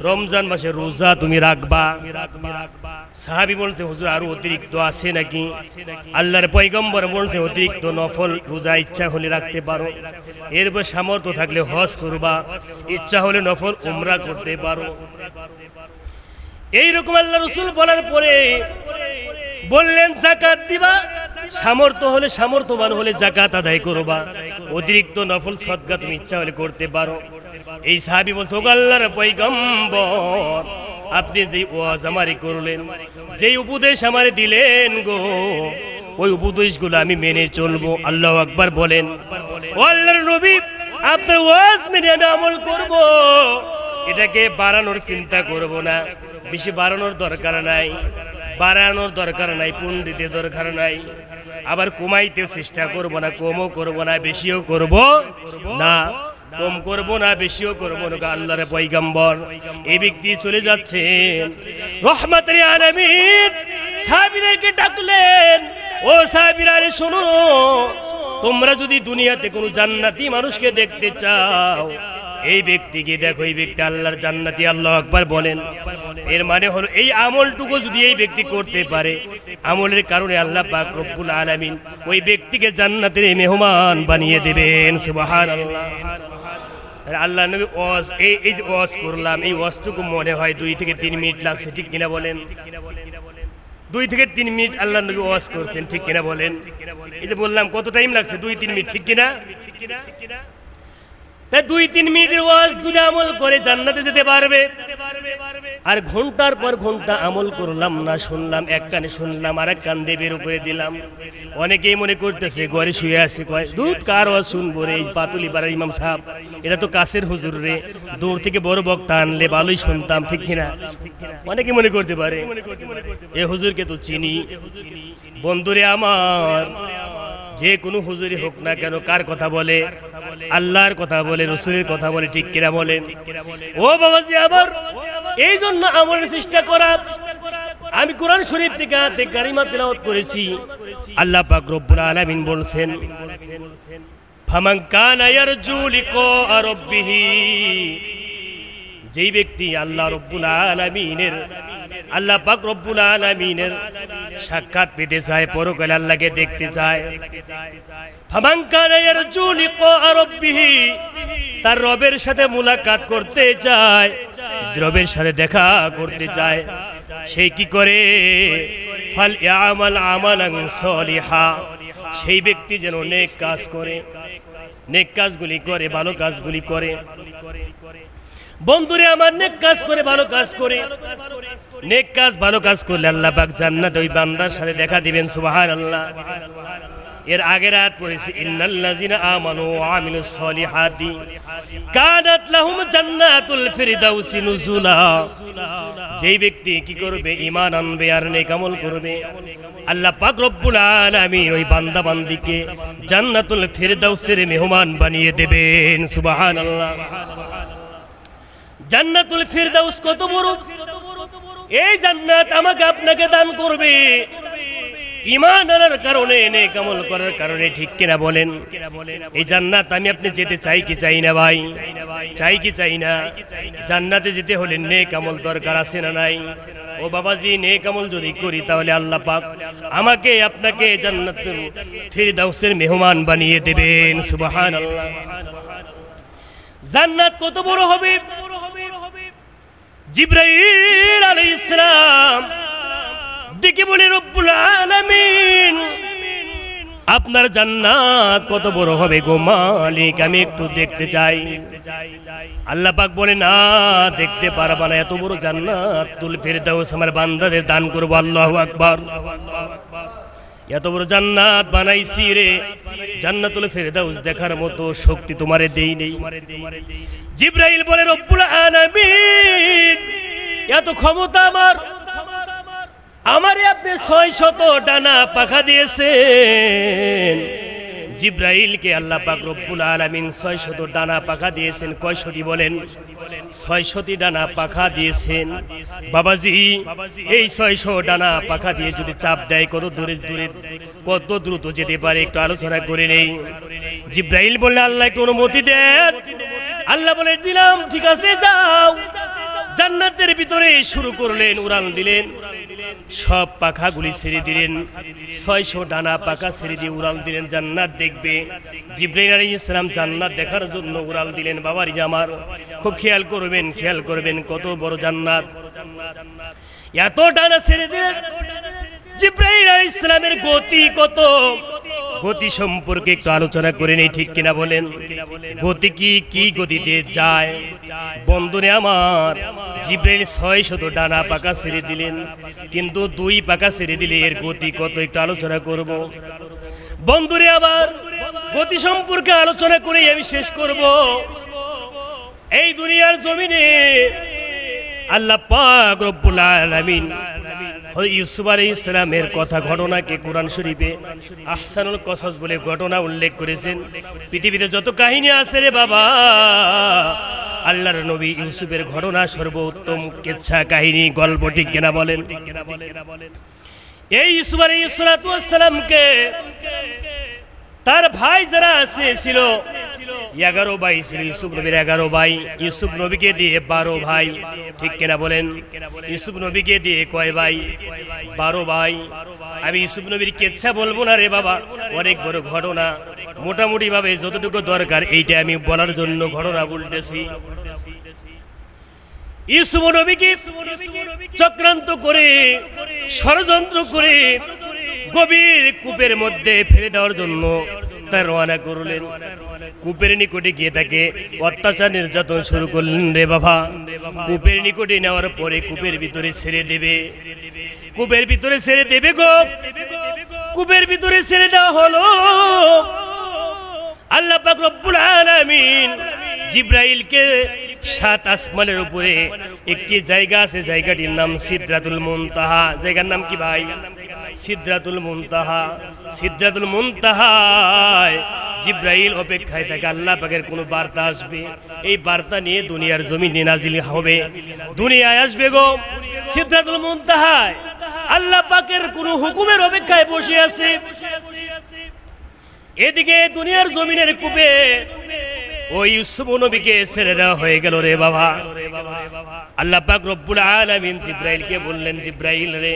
রমজান মাসে রোজা তুমি রাখবা সাহাবি বলছে হুজুর আরো অতিরিক্ত আছে নাকি আল্লাহর পৈগম্বর বলছে অতিরিক্ত নফল রোজা ইচ্ছা হলে রাখতে পারো এরপর সামর্থ্য থাকলে হজ করবা ইচ্ছা হলে নফল উমরা করতে পারো এইরকম আল্লাহ রসুল বলার পরে বললেন জাকাত দিবা সামর্থ্য হলে সামর্থ্যবান হলে জাকাত আদায় করবা অতিরিক্ত নফল সদগা তুমি ইচ্ছা হলে করতে পারো এই সাহাবি বলছো আল্লাহর পৈগম্বর আপনি যে ওয়াজ আমারে করলেন যেই উপদেশ আমারে দিলেন গো ওই উপদেশগুলো আমি মেনে চলবো আল্লাহ আকবার বলেন আল্লাহর নবী আপনার ওয়াজ মেনে আমি আমল করবো এটাকে বাড়ানোর চিন্তা করব না বেশি বাড়ানোর দরকার নাই বাড়ানোর দরকার নাই পণ্ডিতে দরকার নাই আবার কমাইতেও চেষ্টা করব না কমও করব না বেশিও করব না কম করব না বেশিও করব না আল্লাহর পয়গম্বর এই ব্যক্তি চলে যাচ্ছেন রহমতের আলামিন সাহাবীদেরকে ডাকলেন ও সাহাবীরা রে শোনো তোমরা যদি দুনিয়াতে কোনো জান্নাতি মানুষকে দেখতে চাও এই ব্যক্তিকে দেখো এই ব্যক্তি আল্লাহর জান্নাতি আল্লাহ আকবার বলেন এর মানে হলো এই আমলটুকু যদি এই ব্যক্তি করতে পারে আমলের কারণে আল্লাহ পাক রব্বুল আলামিন ওই ব্যক্তিকে জান্নাতের মেহমান বানিয়ে দেবেন সুবহানাল্লাহ আল্লাহ নবী ওয়াজ এই এই ওয়াজ করলাম এই ওয়াজটুকু মনে হয় দুই থেকে তিন মিনিট লাগছে ঠিক কিনা বলেন দুই থেকে তিন মিনিট আল্লাহ নবী ওয়াজ করছেন ঠিক কিনা বলেন এই যে বললাম কত টাইম লাগছে দুই তিন মিনিট ঠিক কিনা ঠিক কিনা ঠিক কিনা তাই দুই তিন মিনিটের ওয়াজ যদি আমল করে জান্নাতে যেতে পারবে আর ঘন্টার পর ঘন্টা আমল করলাম না শুনলাম এক কানে শুনলাম আর এক কান দেবের উপরে দিলাম অনেকেই মনে করতেছে ঘরে শুয়ে আছে কয় দুধ কার ওয়াজ শুনবো রে এই পাতুলি পাড়ার ইমাম সাহেব এটা তো কাছের হুজুর রে দূর থেকে বড় বক্তা আনলে ভালোই শুনতাম ঠিক কিনা অনেকে মনে করতে পারে এ হুজুরকে তো চিনি বন্ধুরে আমার যে কোনো হুজুরি হোক না কেন কার কথা বলে আল্লাহর কথা বলে রসুলের কথা বলে ঠিক কিরা বলে ও বাবাজি আবার এই জন্য আমার চেষ্টা করা আমি কোরআন শরীফ থেকে হাতে কারিমা তেলাওয়াত করেছি আল্লাহ পাক রব্বুল আলামিন বলছেন ফামান কানা ইয়ারজু লিকা রাব্বিহি যেই ব্যক্তি আল্লাহ রব্বুল আলামিনের আল্লাহ পাক রব্বুল আলামিনের সাক্ষাৎ পেতে চায় পরকালে আল্লাহকে দেখতে চায় তার রবের সাথে মুলাকাত করতে চায় রবের সাথে দেখা করতে চায় সে কি করে ফাল আমাল আমালান সলিহা সেই ব্যক্তি যেন নেক কাজ করে নেক কাজগুলি করে ভালো কাজগুলি করে বন্ধুরে আমার নেক কাজ করে ভালো কাজ করে নেক কাজ ভালো কাজ করলে আল্লাহ পাক জান্নাত ওই বান্দার সাথে দেখা দিবেন সুবহানাল্লাহ এর আগের রাত পড়েছি ইন্নাল্লাযিনা আমানু ওয়া আমিলুস সলিহাতি কানাত লাহুম জান্নাতুল ফিরদাউসি নুজুলা যেই ব্যক্তি কি করবে ঈমান আনবে আর নেক আমল করবে আল্লাহ পাক রব্বুল আলামিন ওই বান্দা বান্দিকে জান্নাতুল ফিরদাউসের মেহমান বানিয়ে দেবেন সুবহানাল্লাহ সুবহানাল্লাহ জান্নাতুল ফিরদাউস কত বড় এই জান্নাত আমাকে আপনাকে দান করবে ইমান আনার কারণে এনে কামল করার কারণে ঠিক কিনা বলেন এই জান্নাত আমি আপনি যেতে চাই কি চাই না ভাই চাই কি চাই না জান্নাতে যেতে হলে নে কামল দরকার আছে না নাই ও বাবাজি নে কামল যদি করি তাহলে আল্লাহ পাক আমাকে আপনাকে জান্নাতুল ফিরদাউসের মেহমান বানিয়ে দেবেন সুবহানাল্লাহ জান্নাত কত বড় হবে জিব্রাইল আলী ইসলাম দিকে বলে রব্বুল আলামিন আপনার জান্নাত কত বড় হবে গো মালিক আমি একটু দেখতে চাই আল্লাহ পাক বলে না দেখতে পারবা না এত বড় জান্নাত তুল ফেরে দাও আমার বান্দাদের দান করব আল্লাহ আকবার এত বড় জান্নাত বানাইছি রে জান্নাতুল ফেরদাউস দেখার মতো শক্তি তোমারে দেই নেই জিব্রাইল বলে রব্বুল আলামিন এত ক্ষমতা আমার আমারে আপনি ছয় শত ডানা পাখা দিয়েছেন জিব্রাইলকে আল্লাহ পাক রব্বুল আলমিন শত ডানা পাখা দিয়েছেন কয়শটি বলেন ছয়শটি ডানা পাখা দিয়েছেন বাবাজি এই ছয়শ ডানা পাখা দিয়ে যদি চাপ দেয় কত দূরে দূরে কত দ্রুত যেতে পারে একটু আলোচনা করে নেই জিব্রাইল বললে আল্লাহ একটু অনুমতি দেন আল্লাহ বলে দিলাম ঠিক আছে যাও জান্নাতের ভিতরে শুরু করলেন উড়ান দিলেন সব পাখাগুলি ছেড়ে দিলেন ছয়শো ডানা পাখা ছেড়ে দিয়ে উড়াল দিলেন জান্নাত দেখবে জিব্রাইল ইসলাম জান্নাত দেখার জন্য উড়াল দিলেন বাবারি জামার খুব খেয়াল করবেন খেয়াল করবেন কত বড় জান্নাত এত ডানা ছেড়ে দিলেন জিব্রাহিল ইসলামের গতি কত গতি সম্পর্কে একটু আলোচনা করে নেই ঠিক কিনা বলেন গতি কি কি গতিতে যায় বন্ধনে আমার জিব্রাইল ছয় শত ডানা পাকা ছেড়ে দিলেন কিন্তু দুই পাকা ছেড়ে দিলে এর গতি কত একটু আলোচনা করব বন্ধুরে আবার গতি সম্পর্কে আলোচনা করেই আমি শেষ করব এই দুনিয়ার জমিনে আল্লাহ পাক রব্বুল আলামিন ওই ইউসুফ আলী ইসলামের কথা ঘটনাকে কোরআন শরীফে আহসানুল কসাস বলে ঘটনা উল্লেখ করেছেন পৃথিবীতে যত কাহিনী আছে রে বাবা আল্লাহর নবী ইউসুফের ঘটনা সর্বোত্তম কেচ্ছা কাহিনী গল্প ঠিক কেনা বলেন এই ইউসুফ আলী ইসলাতামকে তার ভাই যারা আছে ছিল এগারো ভাই ছিল ইউসুফ নবীর এগারো ভাই ইউসুফ নবীকে দিয়ে বারো ভাই ঠিক কেনা বলেন ইউসুফ নবীকে দিয়ে কয় ভাই বারো ভাই আমি ইউসুফ নবীর কেচ্ছা বলবো না রে বাবা অনেক বড় ঘটনা মোটামুটিভাবে যতটুকু দরকার এইটা আমি বলার জন্য ঘটনা বলতেছি ইউসুফ নবীকে চক্রান্ত করে ষড়যন্ত্র করে গভীর কূপের মধ্যে ফেলে দেওয়ার জন্য তার রওনা করলেন কূপের নিকটে গিয়ে তাকে অত্যাচার নির্যাতন শুরু করলেন রে বাবা কূপের নিকটে নেওয়ার পরে কূপের ভিতরে ছেড়ে দেবে কূপের ভিতরে ছেড়ে দেবে গো কূপের ভিতরে ছেড়ে দেওয়া হলো আল্লাহ পাক রব্বুল আলামিন জিব্রাইলকে সাত আসমানের উপরে একটি জায়গা আছে জায়গাটির নাম সিদ্রাতুল মুনতাহা জায়গার নাম কি ভাই সিদ্ধাতুল মুনতাহা সিদ্ধাতুল মুনতাহায় জিব্রাইল অপেক্ষায় থাকে আল্লাহ পাকের কোনো বার্তা আসবে এই বার্তা নিয়ে দুনিয়ার জমি নাজিল হবে দুনিয়ায় আসবে গো সিদ্ধাতুল মুনতাহায় আল্লাহ পাকের কোন হুকুমের অপেক্ষায় বসে আছে এদিকে দুনিয়ার জমিনের কূপে ওই ইউসুফ নবীকে ছেড়ে দেওয়া হয়ে গেল রে বাবা আল্লাহ পাক রব্বুল আলামিন জিব্রাইলকে বললেন জিব্রাইল রে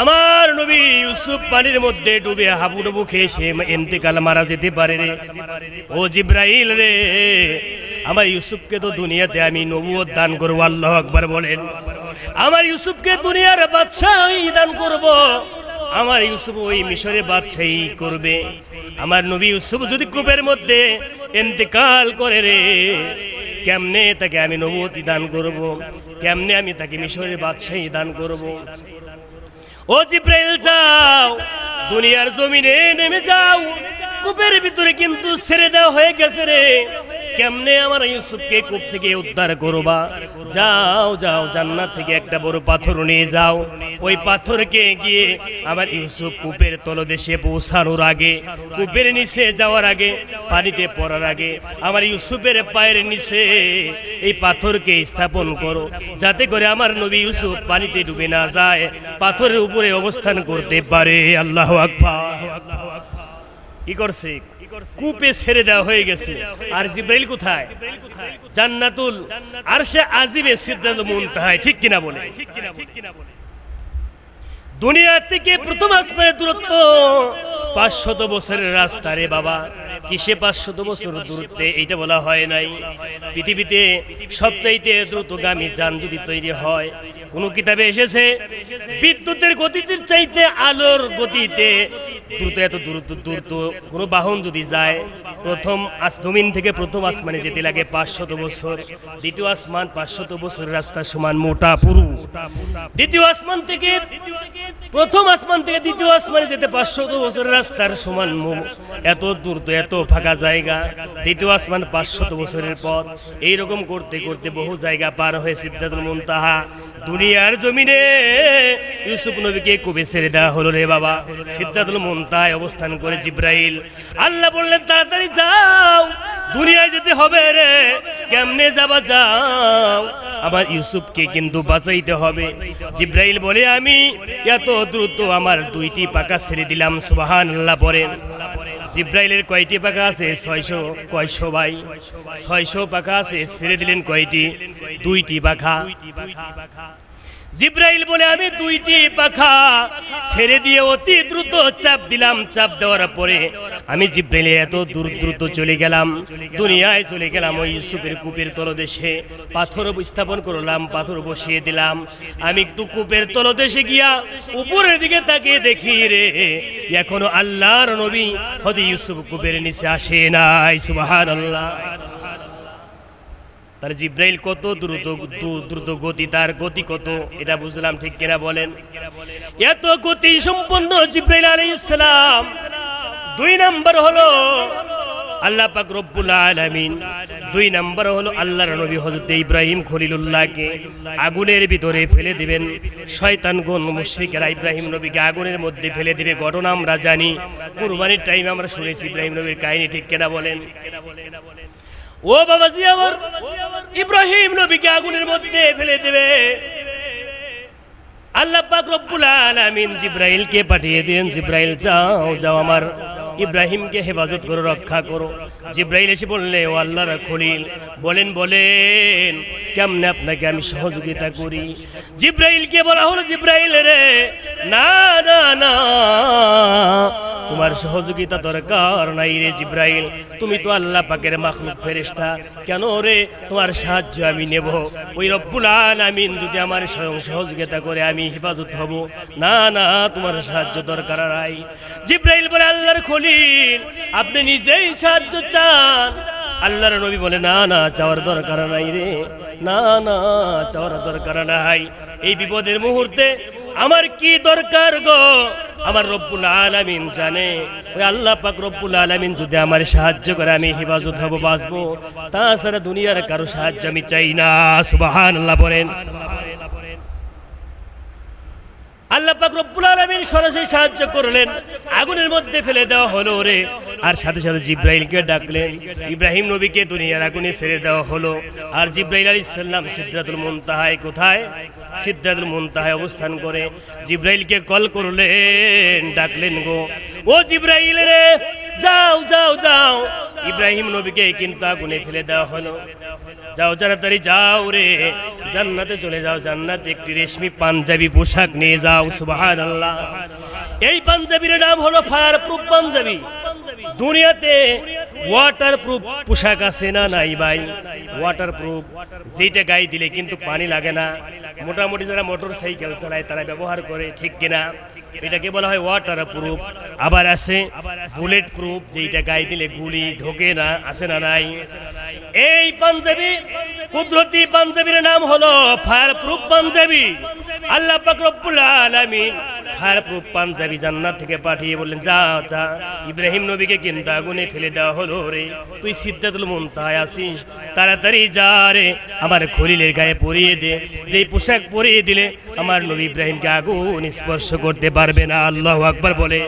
আমার নবী ইউসুফ পানির মধ্যে ডুবে হাবুডুবু খেয়ে সে এন্তেকাল মারা যেতে পারে রে ও জিব্রাইল রে আমার ইউসুফকে তো দুনিয়াতে আমি নবুয়ত দান করবো আল্লাহ আকবার বলেন আমার ইউসুফকে দুনিয়ার বাদশাহ দান করব। আমার ইউসুফ ওই মিশরে বাদশাহী করবে আমার নবী ইউসুফ যদি কূপের মধ্যে এন্তেকাল করে রে কেমনে তাকে আমি নবতী দান করব। কেমনে আমি তাকে মিশরে বাদশাহী দান করব। ও জিব্রাইল যাও দুনিয়ার জমিনে নেমে যাও কূপের ভিতরে কিন্তু ছেড়ে দেওয়া হয়ে গেছে রে কেমনে আমার ইউসুফকে কূপ থেকে উদ্ধার করবা যাও যাও জান্নাত থেকে একটা বড় পাথর নিয়ে যাও ওই পাথরকে গিয়ে আবার ইউসুফ কূপের তলদেশে পৌঁছানোর আগে কূপের নিচে যাওয়ার আগে পানিতে পড়ার আগে আমার ইউসুফের পায়ের নিচে এই পাথরকে স্থাপন করো যাতে করে আমার নবী ইউসুফ পানিতে ডুবে না যায় পাথরের উপরে অবস্থান করতে পারে আল্লাহ আকবা কি করছে কূপে ছেড়ে দেওয়া হয়ে গেছে আর জিব্রাইল কোথায় জান্নাতুল আর সে আজিবে সিদ্ধান্ত মন ঠিক কিনা বলে ঠিক কিনা বলে দুনিয়া থেকে প্রথম আসমানের দূরত্ব পাঁচশত বছরের রাস্তা রে বাবা কিসে পাঁচশত বছর দূরত্বে এইটা বলা হয় নাই পৃথিবীতে সবচাইতে দ্রুতগামী যান যদি তৈরি হয় কোন কিতাবে এসেছে বিদ্যুতের গতিতে চাইতে আলোর গতিতে দ্রুত এত দ্রুত দ্রুত কোনো বাহন যদি যায় প্রথম জমিন থেকে প্রথম আসমানে যেতে লাগে পাঁচশত বছর দ্বিতীয় আসমান পাঁচশত বছর রাস্তা সমান মোটা পুরু দ্বিতীয় আসমান থেকে প্রথম আসমান থেকে দ্বিতীয় আসমানে যেতে পাঁচশত বছরের রাস্তার সমান এত দূর তো এত ফাঁকা জায়গা দ্বিতীয় আসমান পাঁচশত বছরের পথ এইরকম করতে করতে বহু জায়গা পার হয়ে সিদ্ধাতুল মুনতাহা দুনিয়ার জমিনে ইউসুফ নবীকে কবে ছেড়ে দেওয়া হলো রে বাবা সিদ্ধাতুল মুনতাহায় অবস্থান করে জিব্রাইল আল্লাহ বললেন তাড়াতাড়ি যাও দুনিয়ায় যেতে হবে রে কেমনে যাবা যাও আমার ইউসুফকে কিন্তু বাঁচাইতে হবে জিব্রাইল বলে আমি এত দ্রুত আমার দুইটি পাকা ছেড়ে দিলাম সুবাহান আল্লাহ পরে জিব্রাইলের কয়টি পাখা আছে ছয়শো কয়শো ভাই ছয়শো পাখা আছে ছেড়ে দিলেন কয়টি দুইটি পাখা জিব্রাইল বলে আমি দুইটি পাখা ছেড়ে দিয়ে অতি দ্রুত চাপ দিলাম চাপ দেওয়ার পরে আমি জিব্রাইলে এত দূর দ্রুত চলে গেলাম দুনিয়ায় চলে গেলাম ওই ইউসুফের কূপের তলদেশে পাথর স্থাপন করলাম পাথর বসিয়ে দিলাম আমি একটু কূপের তলদেশে গিয়া উপরের দিকে তাকিয়ে দেখি রে এখনো আল্লাহর নবী হদি ইউসুফ কূপের নিচে আসে নাই সুবাহ আল্লাহ তাহলে জিব্রাইল কত দ্রুত দ্রুত গতি তার গতি কত এটা বুঝলাম ঠিক কিনা বলেন এত গতি সম্পন্ন জিব্রাইল আলাইহিস সালাম দুই নাম্বার হলো আল্লাহ পাক রব্বুল আলামিন দুই নাম্বার হলো আল্লাহর নবী হযরত ইব্রাহিম খলিলুল্লাহকে আগুনের ভিতরে ফেলে দিবেন শয়তানগণ মুশরিকেরা ইব্রাহিম নবীকে আগুনের মধ্যে ফেলে দিবে ঘটনা আমরা জানি কুরবানির টাইমে আমরা শুনেছি ইব্রাহিম নবীর কাহিনী ঠিক কেনা বলেন ও বাবাজি আমার ইব্রাহিম নবীকে আগুনের মধ্যে ফেলে দেবে আল্লাহ পাক রব্বুল আলামিন জিব্রাইলকে পাঠিয়ে দেন জিব্রাইল যাও যাও আমার ইব্রাহিমকে হেফাজত করো রক্ষা করো জিব্রাইল এসে বললে ও আল্লাহর খলিল বলেন বলেন কেমনে আপনাকে আমি সহযোগিতা করি জিব্রাইলকে বলা হলো জিব্রাইল রে না না না তোমার সহযোগিতা দরকার নাই রে জিব্রাইল তুমি তো আল্লাহ পাকের মাখলুক ফেরেস্তা কেন রে তোমার সাহায্য আমি নেব ওই রব্বুল আলামিন যদি আমার স্বয়ং সহযোগিতা করে আমি হেফাজত হব না না তোমার সাহায্য দরকার নাই জিব্রাইল বলে আল্লাহর খলিল আপনি নিজেই সাহায্য চান আল্লাহর নবী বলে না না চাওয়ার দরকার নাই রে না না চাওয়ার দরকার নাই এই বিপদের মুহূর্তে আমার কি দরকার গো আমার রব্বুল আলামিন জানে ওই আল্লাহ পাক রব্বুল আলামিন যদি আমার সাহায্য করে আমি হেফাজত হব বাঁচবো তাছাড়া দুনিয়ার কারো সাহায্য আমি চাই না সুবহানাল্লাহ বলেন আল্লাহ পাক রব্বুল আলমিন সরাসরি সাহায্য করলেন আগুনের মধ্যে ফেলে দেওয়া হলো রে আর সাথে সাথে জিব্রাইলকে ডাকলেন ইব্রাহিম নবীকে দুনিয়ার আগুনে ছেড়ে দেওয়া হলো আর জিব্রাইল আলী ইসলাম সিদ্ধাতুল মুনতাহায় কোথায় সিদ্ধাতুল মুনতাহায় অবস্থান করে জিব্রাহিলকে কল করলেন ডাকলেন গো ও জিব্রাহিল রে যাও যাও যাও ইব্রাহিম নবীকে কিন্তু আগুনে ফেলে দেওয়া হলো যাও তাড়াতাড়ি যাও রে জান্নাতে চলে যাও জান্নাত একটি রেশমি পাঞ্জাবি পোশাক নিয়ে যাও সুবাহান আল্লাহ এই পাঞ্জাবির নাম হলো ফায়ার প্রুফ পাঞ্জাবি দুনিয়াতে ওয়াটার প্রুফ পোশাক আছে না নাই ভাই ওয়াটার প্রুফ যেটা গায়ে দিলে কিন্তু পানি লাগে না মোটামুটি যারা মোটর সাইকেল চালায় তারা ব্যবহার করে ঠিক কিনা এটাকে বলা হয় ওয়াটার প্রুফ আবার আছে বুলেট প্রুফ যেটা গায়ে দিলে গুলি ঢোকে না আসে না নাই এই পাঞ্জাবি কুদরতি পাঞ্জাবির নাম হলো ফায়ার প্রুফ পাঞ্জাবি আল্লাহ পাকরবুল আলামিন পাঞ্জাবি জান্নাত থেকে পাঠিয়ে বললেন যা যা ইব্রাহিম নবীকে কিন্তু আগুনে ফেলে দেওয়া হলো রে তুই সিদ্ধাতুল মুনতায় আছিস তাড়াতাড়ি যা রে আমার খলিলের গায়ে পরিয়ে দে এই পোশাক পরিয়ে দিলে আমার নবী ইব্রাহিমকে আগুন স্পর্শ করতে পারে পারবে না আল্লাহ আকবর বলে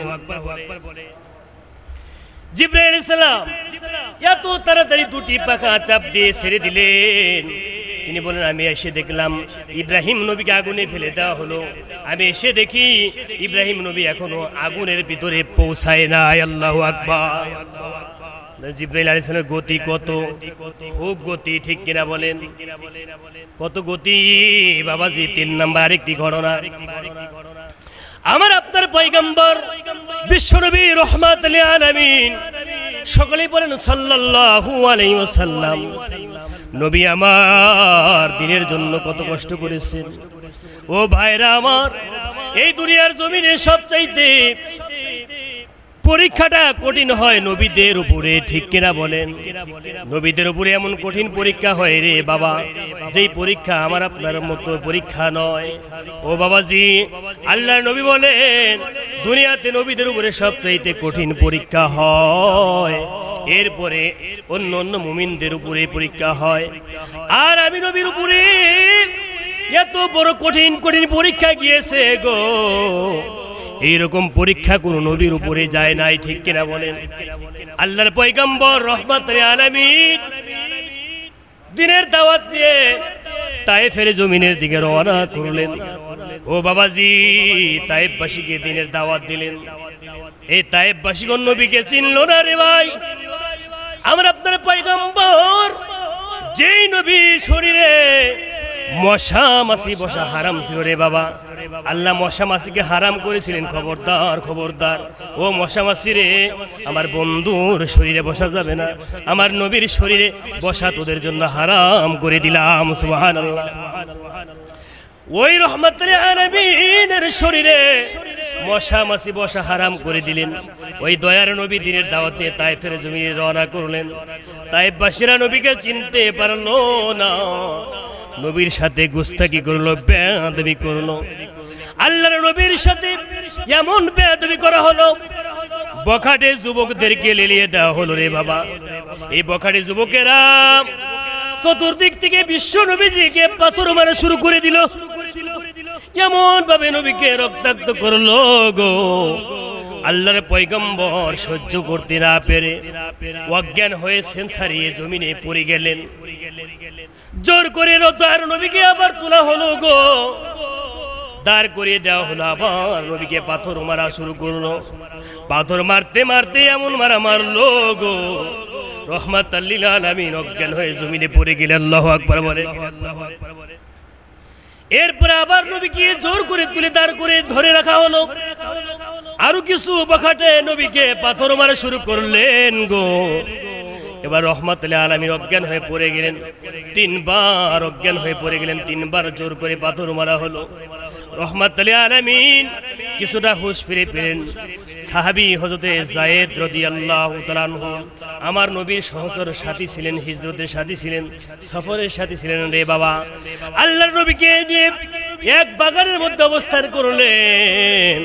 জিব্রাইল সালাম এত তাড়াতাড়ি দুটি পাখা চাপ দিয়ে ছেড়ে দিলেন তিনি বলেন আমি এসে দেখলাম ইব্রাহিম নবীকে আগুনে ফেলে দেওয়া হলো আমি এসে দেখি ইব্রাহিম নবী এখনো আগুনের ভিতরে পৌঁছায় না আল্লাহ আকবার জিব্রাইল গতি কত খুব গতি ঠিক কিনা বলেন কত গতি বাবাজি তিন নাম্বার একটি ঘটনা আমার আপনার পৈগম্বর বিশ্বনবী রহমত আলমিন সকলেই বলেন সাল্লাল্লাহু আলাইহি নবী আমার দিনের জন্য কত কষ্ট করেছেন ও ভাইরা আমার এই দুনিয়ার জমিনে সবচাইতে পরীক্ষাটা কঠিন হয় নবীদের উপরে ঠিক কিনা বলেন নবীদের উপরে এমন কঠিন পরীক্ষা হয় রে বাবা যেই পরীক্ষা আমার আপনার মতো পরীক্ষা নয় ও বাবাজি আল্লাহ নবী বলেন দুনিয়াতে নবীদের উপরে সবচাইতে কঠিন পরীক্ষা হয় এরপরে অন্য অন্য মুমিনদের উপরে পরীক্ষা হয় আর আমি নবীর উপরে এত বড় কঠিন কঠিন পরীক্ষা গিয়েছে গো এইরকম পরীক্ষা কোন নবীর উপরে যায় নাই ঠিক কিনা বলেন আল্লাহর পৈগম্বর রহমত দিনের দাওয়াত দিয়ে তাই ফেরে জমিনের দিকে রওনা করলেন ও বাবাজি তাইববাসীকে দিনের দাওয়াত দিলেন এই বাসিক নবীকে চিনল না রে ভাই আমার আপনার পৈগম্বর যেই নবী শরীরে মশা মাসি বসা হারাম ছিল রে বাবা আল্লাহ মশা মাসিকে হারাম করেছিলেন খবরদার খবরদার ও মশা মাসি রে আমার বন্ধুর শরীরে বসা যাবে না আমার নবীর শরীরে বসা তোদের জন্য হারাম করে দিলাম সুবহানাল্লাহ ওই রহমতুল আলমিনের শরীরে মশা মাসি বসা হারাম করে দিলেন ওই দয়ার নবী দিনের দাওয়াত নিয়ে ফেরে জমি রওনা করলেন তাই বাসিরা নবীকে চিনতে পারল না নবীর সাথে গুস্তাকি করলো বেয়াদবি করলো আল্লাহর নবীর সাথে এমন বেয়াদবি করা হলো বখাটে যুবকদেরকে লেলিয়ে দেওয়া হলো রে বাবা এই বখাটে যুবকেরা চতুর্দিক থেকে বিশ্ব নবীজিকে পাথর মারা শুরু করে দিল এমন ভাবে নবীকে রক্তাক্ত করলো গো আল্লাহর পৈগম্বর সহ্য করতে না পেরে অজ্ঞান হয়ে ছাড়িয়ে জমিনে পড়ে গেলেন জোর করে রতার নবীকে আবার তোলা হলো গো দাঁড় করিয়ে দেওয়া হলো আবার রবিকে পাথর মারা শুরু করলো পাথর মারতে মারতে এমন মারা মারলো গো রহমাত আল্লিলামিন অজ্ঞান হয়ে জমিনে পড়ে গেলেন আল্লাহ আকবর বলে এরপরে আবার নবীকে জোর করে তুলে দাঁড় করে ধরে রাখা হলো আরো কিছু বখাটে নবীকে পাথর মারা শুরু করলেন গো এবার রহমত আলমীর অজ্ঞান হয়ে পড়ে গেলেন তিনবার অজ্ঞান হয়ে পড়ে গেলেন তিনবার জোর করে পাথর মারা হলো রহমতাল কিছুটা হুশ ফিরে পেলেন সাহাবি হজরতে জায়েদ রদি আল্লাহ আমার নবীর সহচর সাথী ছিলেন হিজরতের সাথী ছিলেন সফরের সাথী ছিলেন রে বাবা আল্লাহ নবীকে এক বাগানের মধ্যে অবস্থান করলেন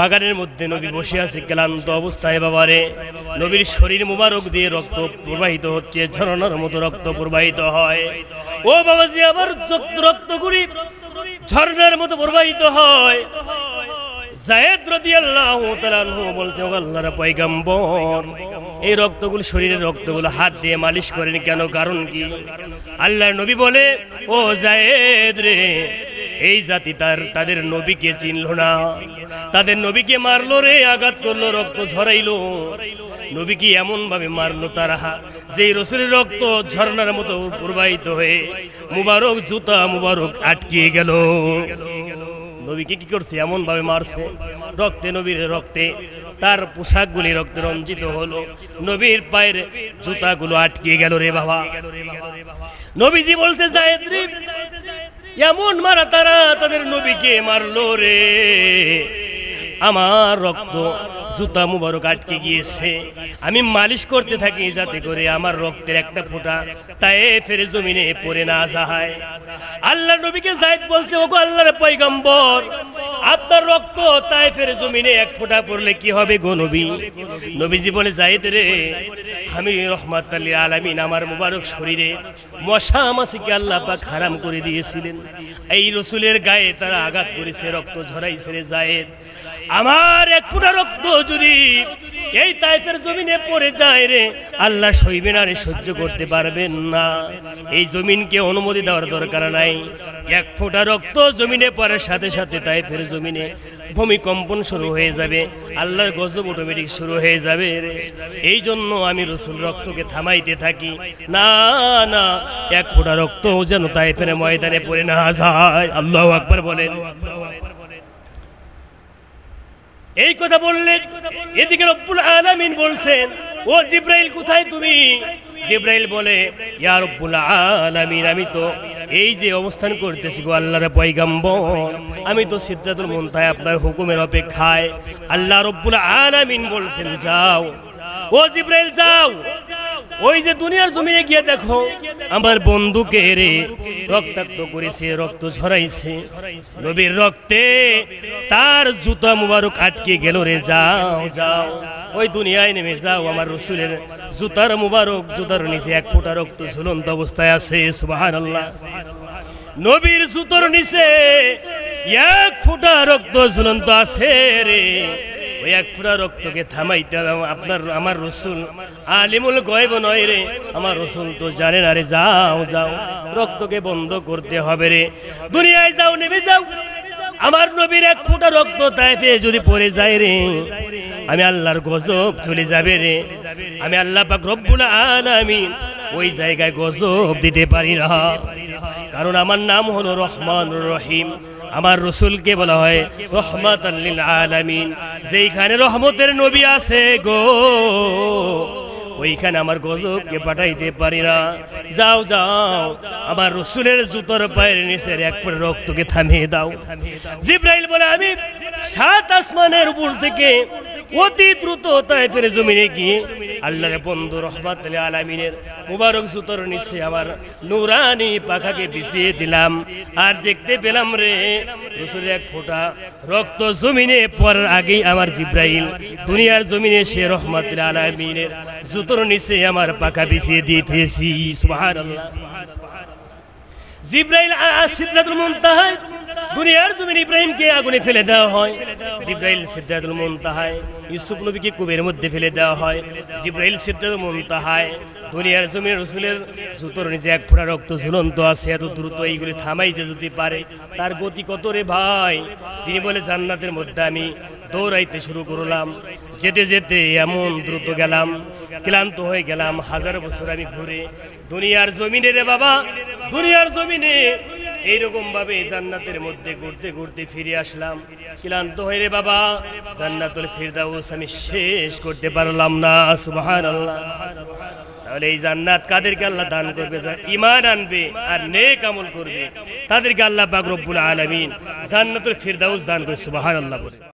বাগানের মধ্যে নবী বসে আছে ক্লান্ত অবস্থায় বাবারে নবীর শরীর মুবারক দিয়ে রক্ত প্রবাহিত হচ্ছে ঝরনার মতো রক্ত প্রবাহিত হয় ও বাবাজি আবার রক্ত করি ঝর্ণার মতো প্রবাহিত হয় জায়েদ রাদিয়াল্লাহু তাআলা বলছে ও আল্লাহর পয়গম্বর এই রক্তগুলো শরীরের রক্তগুলো হাত দিয়ে মালিশ করেন কেন কারণ কি আল্লাহর নবী বলে ও জায়েদ রে এই জাতি তার তাদের নবীকে চিনল না তাদের নবীকে মারলো রে আঘাত করলো রক্ত ঝরাইলো নবীকে এমনভাবে মারলো তারা যে রসুলের রক্ত ঝর্নার মতো প্রবাহিত হয়ে মুবারক জুতা মুবারক আটকিয়ে গেল নবীকে কি করছে এমনভাবে মারছে রক্তে নবীর রক্তে তার পোশাকগুলি রক্তে রঞ্জিত হলো নবীর পায়ের জুতাগুলো আটকে গেল রে বাবা নবীজি বলছে এমন মারা তারা তাদের নবীকে মারলো রে আমার রক্ত জুতা মুবারক আটকে গিয়েছে আমি মালিশ করতে থাকি যাতে করে আমার রক্তের একটা ফোঁটা তাই ফেরে জমিনে পড়ে না যায় আল্লাহ নবীকে জায়দ বলছে ওগো আল্লাহর পৈগম্বর আপনার রক্ত তাই ফেরে জমিনে এক ফোঁটা পড়লে কি হবে গো নবী নবীজি বলে জায়দ রে আমি রহমত আল্লাহ আলামিন আমার মুবারক শরীরে মশা মাসিকে আল্লাহ পাক হারাম করে দিয়েছিলেন এই রসুলের গায়ে তারা আঘাত করেছে রক্ত ঝরাইছে রে জায়েদ আমার এক ফুটা রক্ত যদি এই তাইফের জমিনে পড়ে যায় রে আল্লাহ সইবেন আর সহ্য করতে পারবেন না এই জমিনকে অনুমতি দেওয়ার দরকার নাই এক ফোঁটা রক্ত জমিনে পড়ার সাথে সাথে তাইফের জমিনে ভূমিকম্পন শুরু হয়ে যাবে আল্লাহর গজব অটোমেটিক শুরু হয়ে যাবে এই জন্য আমি রসুল রক্তকে থামাইতে থাকি না না এক ফোঁটা রক্ত যেন তাইফের ময়দানে পড়ে না যায় আল্লাহ আকবার বলেন এই কথা বললেন এদিকে রব্বুল আলামিন বলছেন ও জিব্রাইল কোথায় তুমি জিব্রাইল বলে ইয়া রব্বুল আলামিন আমি তো এই যে অবস্থান করতেছি গো আল্লাহর পয়গাম্বর আমি তো সিদ্ধাতুল মুনতায় আপনার হুকুমের অপেক্ষায় আল্লাহ রব্বুল আলামিন বলছেন যাও ও জিব্রাইল যাও ওই যে দুনিয়ার জমিনে গিয়ে দেখো আমার বন্ধুকে রে রক্তাক্ত করেছে রক্ত ঝরাইছে নবীর রক্তে তার জুতা মুবারক আটকে গেল রে যাও যাও ওই দুনিয়ায় নেমে যাও আমার রসুলের জুতার মুবারক জুতার নিচে এক ফোটা রক্ত ঝুলন্ত অবস্থায় আছে সুবাহ আল্লাহ নবীর জুতোর নিচে এক ফোটা রক্ত ঝুলন্ত আছে রে ওই এক ফুরা রক্তকে থামাইতে আপনার আমার রসুল আলিমুল গয়ব নয় রে আমার রসুল তো জানে না রে যাও যাও রক্তকে বন্ধ করতে হবে রে দুনিয়ায় যাও নেমে যাও আমার নবীর এক ফুটা রক্ত তাই যদি পড়ে যায় রে আমি আল্লাহর গজব চলে যাবে রে আমি আল্লাহ পাক রব্বুল আলামিন ওই জায়গায় গজব দিতে পারি না কারণ আমার নাম হলো রহমান রহিম আমার রসুলকে বলা হয় রহমত আল্লিল আলমিন যেইখানে রহমতের নবী আছে গো ওইখানে আমার কে পাঠাইতে পারি না যাও যাও আমার রসুলের জুতোর পায়ের নিচের এক পরে রক্তকে থামিয়ে দাও জিব্রাইল বলে আমি সাত আসমানের উপর থেকে অতি দ্রুত তাইফের জমিনে গিয়ে আল্লাহরে বন্ধু রহমাত আলামিনের মুবারক জুতোর নিচে আমার নুরানি পাখাকে বিছিয়ে দিলাম আর দেখতে পেলাম রে রসুলের এক ফোটা রক্ত জমিনে পড়ার আগেই আমার জিব্রাইল দুনিয়ার জমিনে সে রহমাত আলামিনের জুতো তোর নিচে আমার পাখা বিছিয়ে দিতেছি জিব্রাইল দুনিয়ার জমিন আগুনে ফেলে দেওয়া হয় মধ্যে ফেলে দেওয়া হয় জিব্রাইল দুনিয়ার নিচে এক রক্ত ঝুলন্ত আছে এত দ্রুত এইগুলি থামাইতে যদি পারে তার গতি কত রে ভাই তিনি বলে জান্নাতের মধ্যে আমি দৌড়াইতে শুরু করলাম যেতে যেতে এমন দ্রুত গেলাম ক্লান্ত হয়ে গেলাম হাজার বছর আমি ঘুরে দুনিয়ার জমিনে রে বাবা দুনিয়ার জমিনে এইরকম ভাবে জান্নাতের মধ্যে ঘুরতে ঘুরতে ফিরে আসলাম ক্লান্ত হয়ে রে বাবা জান্নাতুল ফিরদাউস আমি শেষ করতে পারলাম না সুবহানাল্লাহ তাহলে এই জান্নাত কাদেরকে আল্লাহ দান করবে ইমান আনবে আর নেক আমল করবে তাদেরকে আল্লাহ বাগরব্বুল আলমিন জান্নাতুল ফিরদাউস দান করে সুবাহান আল্লাহ